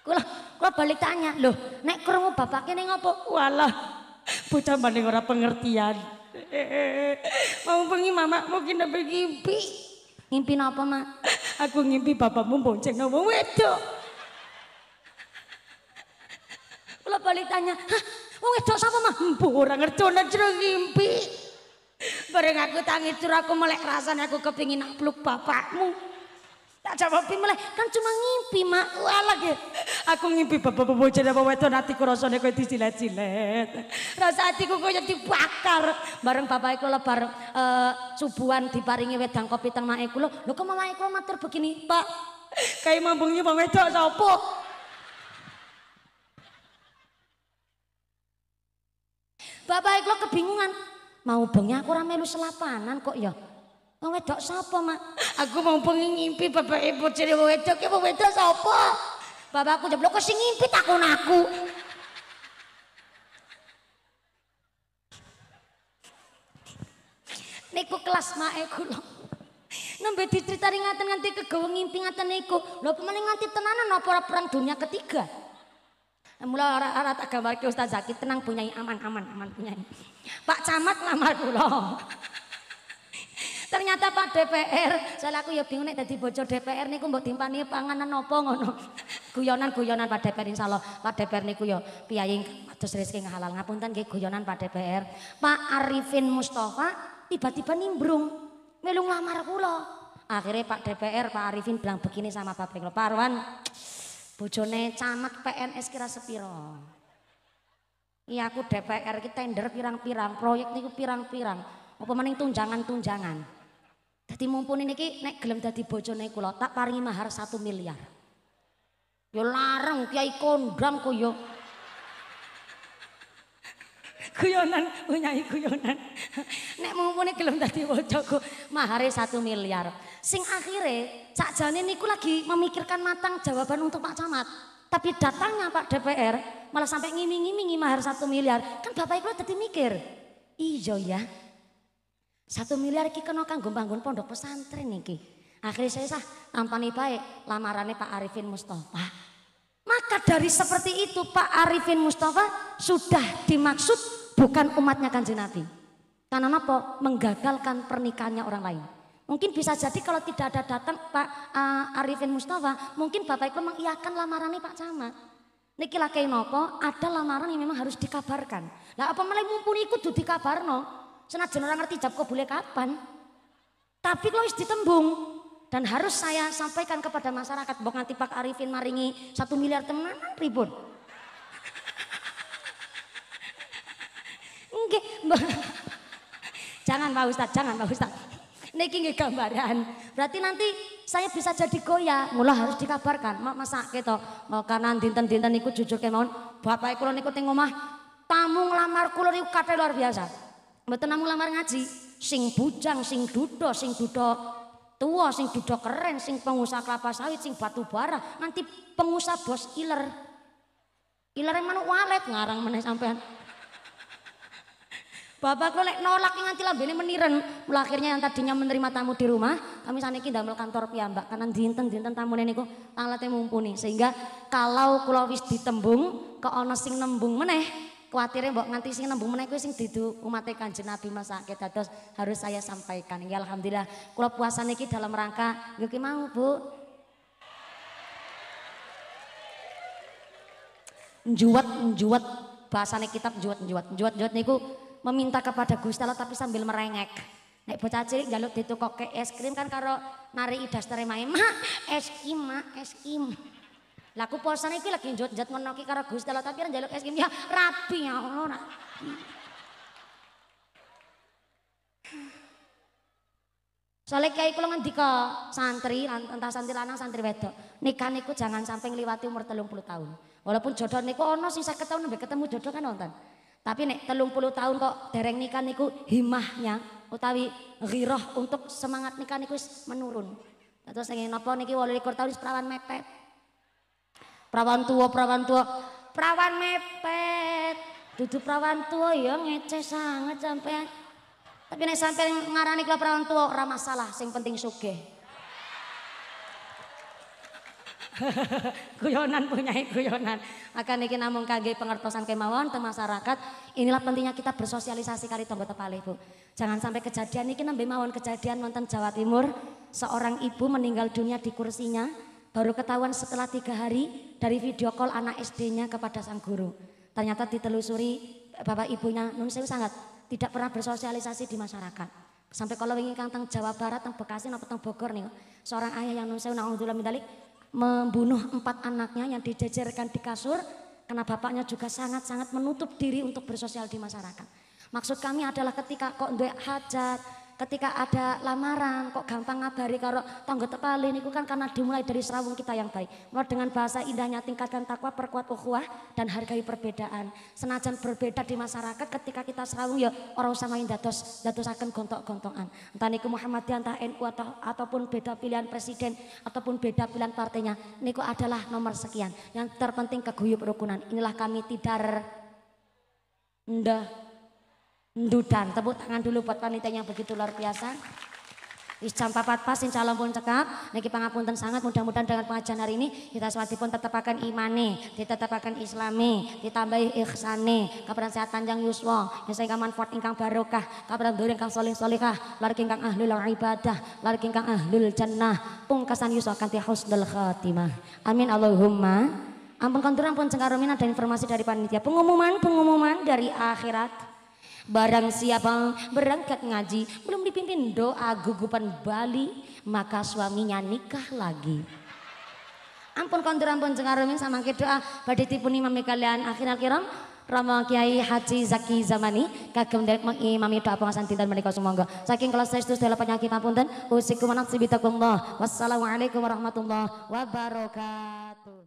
Kula kula balik tanya, loh, nek krungu bapak ning ngopo? Walah, bocah maning orang pengertian. Mau bengi mama mungkin nabi ngimpi. Ngimpi napa, Mak? Aku ngimpi bapakmu bonceng nopo wedok. Kula balik tanya, "Hah, wong wedok sapa, Mak?" Mbok ora ngerti impi. ngimpi. Bareng aku tangi tur aku melek rasanya aku kepingin peluk bapakmu. Tak pi melek, kan cuma ngimpi mak. Walah ya. Aku ngimpi bapak-bapak bocah dan bapak itu hatiku rasanya kau disilet-silet. Rasa hatiku jadi dibakar. Bareng bapak aku lebar uh, eh, subuhan diparingi wedang kopi teng mak aku. Loh kok mama aku begini pak? Kayak mambungnya bang wedok sopo. Bapak aku kebingungan, mau bengi aku ora melu selapanan kok ya. Wong wedok sapa, Mak? Aku mau bengi ngimpi bapak ibu jadi wong wedok, ki wong wedok sapa? Bapakku jeblo kok sing ngimpi takon aku. Niku kelas mae kula. Nembe diceritani ngaten nganti kegawa ngimpi ngaten niku. Lha pemene nganti tenanan apa perang dunia ketiga? Mula orang ora tak gambarke Ustaz Zaki tenang punyai aman-aman aman punyai. Pak Camat lamar kula. Ternyata Pak DPR, soal aku ya bingung nih tadi bocor DPR niku mbok timpani panganan apa ngono. Guyonan-guyonan Pak DPR insyaallah. Pak DPR niku ya piyayi terus rezeki halal ngapunten nggih guyonan Pak DPR. Pak Arifin Mustafa tiba-tiba nimbrung melu nglamar kula. Akhirnya Pak DPR, Pak Arifin bilang begini sama Pak Penglo, Pak Arwan, Bojone camat PNS kira sepiro. Iya aku DPR kita tender pirang-pirang, proyek niku pirang-pirang. Apa mending tunjangan-tunjangan. Jadi mumpuni niki nek gelem dadi bojone kula tak paringi mahar 1 miliar. Yo larang kiai kondang kok yo. Ya. guyonan nyai guyonan nek mumpune gelem dadi wajaku mahare satu miliar sing akhirnya sakjane niku lagi memikirkan matang jawaban untuk Pak Camat tapi datangnya Pak DPR malah sampai ngiming-ngimingi mahar satu miliar kan bapak ibu tadi mikir iya ya satu miliar iki kena kanggo bangun pondok pesantren iki akhirnya saya sah tampani baik lamarannya Pak Arifin Mustafa maka dari seperti itu Pak Arifin Mustafa sudah dimaksud bukan umatnya kanjeng Nabi. Karena apa? Menggagalkan pernikahannya orang lain. Mungkin bisa jadi kalau tidak ada datang Pak uh, Arifin Mustafa, mungkin Bapak Ibu mengiyakan lamarannya Pak Camat. Niki laki nopo, ada lamaran yang memang harus dikabarkan. Nah apa malah mumpuni ikut tuh dikabarno? Senajan orang ngerti kok boleh kapan. Tapi kalau harus ditembung dan harus saya sampaikan kepada masyarakat, bukan nanti Pak Arifin maringi satu miliar teman ribut. nggih jangan Pak Ustadz jangan Pak Ustadz niki nggih gambaran berarti nanti saya bisa jadi goya mula harus dikabarkan mak masak gitu mau oh, kanan dinten dinten niku jujur kemauan bapak kulon niku tengok mah tamu ngelamar kulur itu kata luar biasa mboten tamu ngelamar ngaji sing bujang sing dudo sing dudo tua sing dudo keren sing pengusaha kelapa sawit sing batu bara nanti pengusaha bos iler iler mana walet ngarang mana sampean Bapak lo lek nolak yang nganti lambene meniren. Mula yang tadinya menerima tamu di rumah, kami saneki dalam kantor piyambak kanan dinten-dinten tamune niku talate mumpuni. Sehingga kalau kula wis ditembung, ke ono sing nembung meneh, kuatirnya mbok nganti sing nembung meneh kuwi sing didu umat Kanjeng Nabi masa sakit dados harus saya sampaikan. Ya alhamdulillah kula puasa niki dalam rangka nggih mau Bu. Njuwet njuwet bahasane kitab njuwet njuwet njuwet njuwet niku meminta kepada Gusti Allah tapi sambil merengek. Nek bocah cilik njaluk ditukoke es krim kan karo nari idas terima "Mak, es krim, mak, es krim." Lah aku posane iki lagi njot-njot ngono iki karo Gusti Allah tapi njaluk es krim ya rapi ya Allah. Rapi. Soalnya kiai kula ngendika santri, entah santri lanang, santri wedok, nikah niku jangan sampai ngliwati umur telung puluh tahun. Walaupun jodoh niku ono sing 50 tahun nembe ketemu jodoh kan wonten. Tapi nek telung puluh tahun kok dereng nikah niku himahnya utawi giroh untuk semangat nikah niku menurun. Terus saya nopo niki walau likur tahun prawan mepet. prawan tua, prawan tua, prawan mepet. Duduk prawan tua ya ngece sangat sampai. Tapi nek sampai ngarani kalau prawan tua ramah salah, sing penting sugeh. guyonan punya guyonan. Maka niki namung kangge pengertosan kemawon ke masyarakat, inilah pentingnya kita bersosialisasi kali tonggo tepalih, Bu. Jangan sampai kejadian niki nembe mawon kejadian wonten Jawa Timur, seorang ibu meninggal dunia di kursinya, baru ketahuan setelah tiga hari dari video call anak SD-nya kepada sang guru. Ternyata ditelusuri bapak ibunya nun sewu sangat tidak pernah bersosialisasi di masyarakat sampai kalau ingin kantang Jawa Barat teng Bekasi atau teng Bogor nih seorang ayah yang nun sewu naudzubillah mindalik membunuh empat anaknya yang dijajarkan di kasur karena bapaknya juga sangat-sangat menutup diri untuk bersosial di masyarakat. Maksud kami adalah ketika kok hajat, ketika ada lamaran kok gampang ngabari karo tangga tepali ini kan karena dimulai dari serawung kita yang baik. Mulai dengan bahasa indahnya tingkatkan takwa, perkuat ukhuwah dan hargai perbedaan. Senajan berbeda di masyarakat ketika kita serawung ya orang sama datus akan gontok-gontokan. Entah niku Muhammadiyah entah NU atau, ataupun beda pilihan presiden ataupun beda pilihan partainya niku adalah nomor sekian. Yang terpenting keguyup rukunan. Inilah kami tidak ndah Ndudan. Tepuk tangan dulu buat wanita yang begitu luar biasa. Wis jam papat pas insya Allah pun cekap. Niki pangapunten sangat mudah-mudahan dengan pengajian hari ini kita tetap pun swadipun tetepakan imane, akan islami, ditambahi ikhsane, kabaran sehat panjang yuswa, yang saya manfaat ingkang barokah, kabaran duri ingkang soling solikah, lari ingkang ahlul ibadah, lari ingkang ahlul jannah, pungkasan yuswa kanti husnul khatimah. Amin Allahumma. Ampun kontur ampun cengkarumin ada informasi dari panitia. Pengumuman, pengumuman dari akhirat. Barang siapa berangkat ngaji belum dipimpin doa gugupan Bali maka suaminya nikah lagi. Ampun kondur ampun cengarumin sama ke doa badai tipuni mami kalian akhir akhiran Rama Kiai Haji Zaki Zamani kagem derek mengimami doa pengasan tindan menikah semoga saking kelas saya setelah dalam penyakit punten dan. anak sibitakumullah wassalamualaikum warahmatullahi wabarakatuh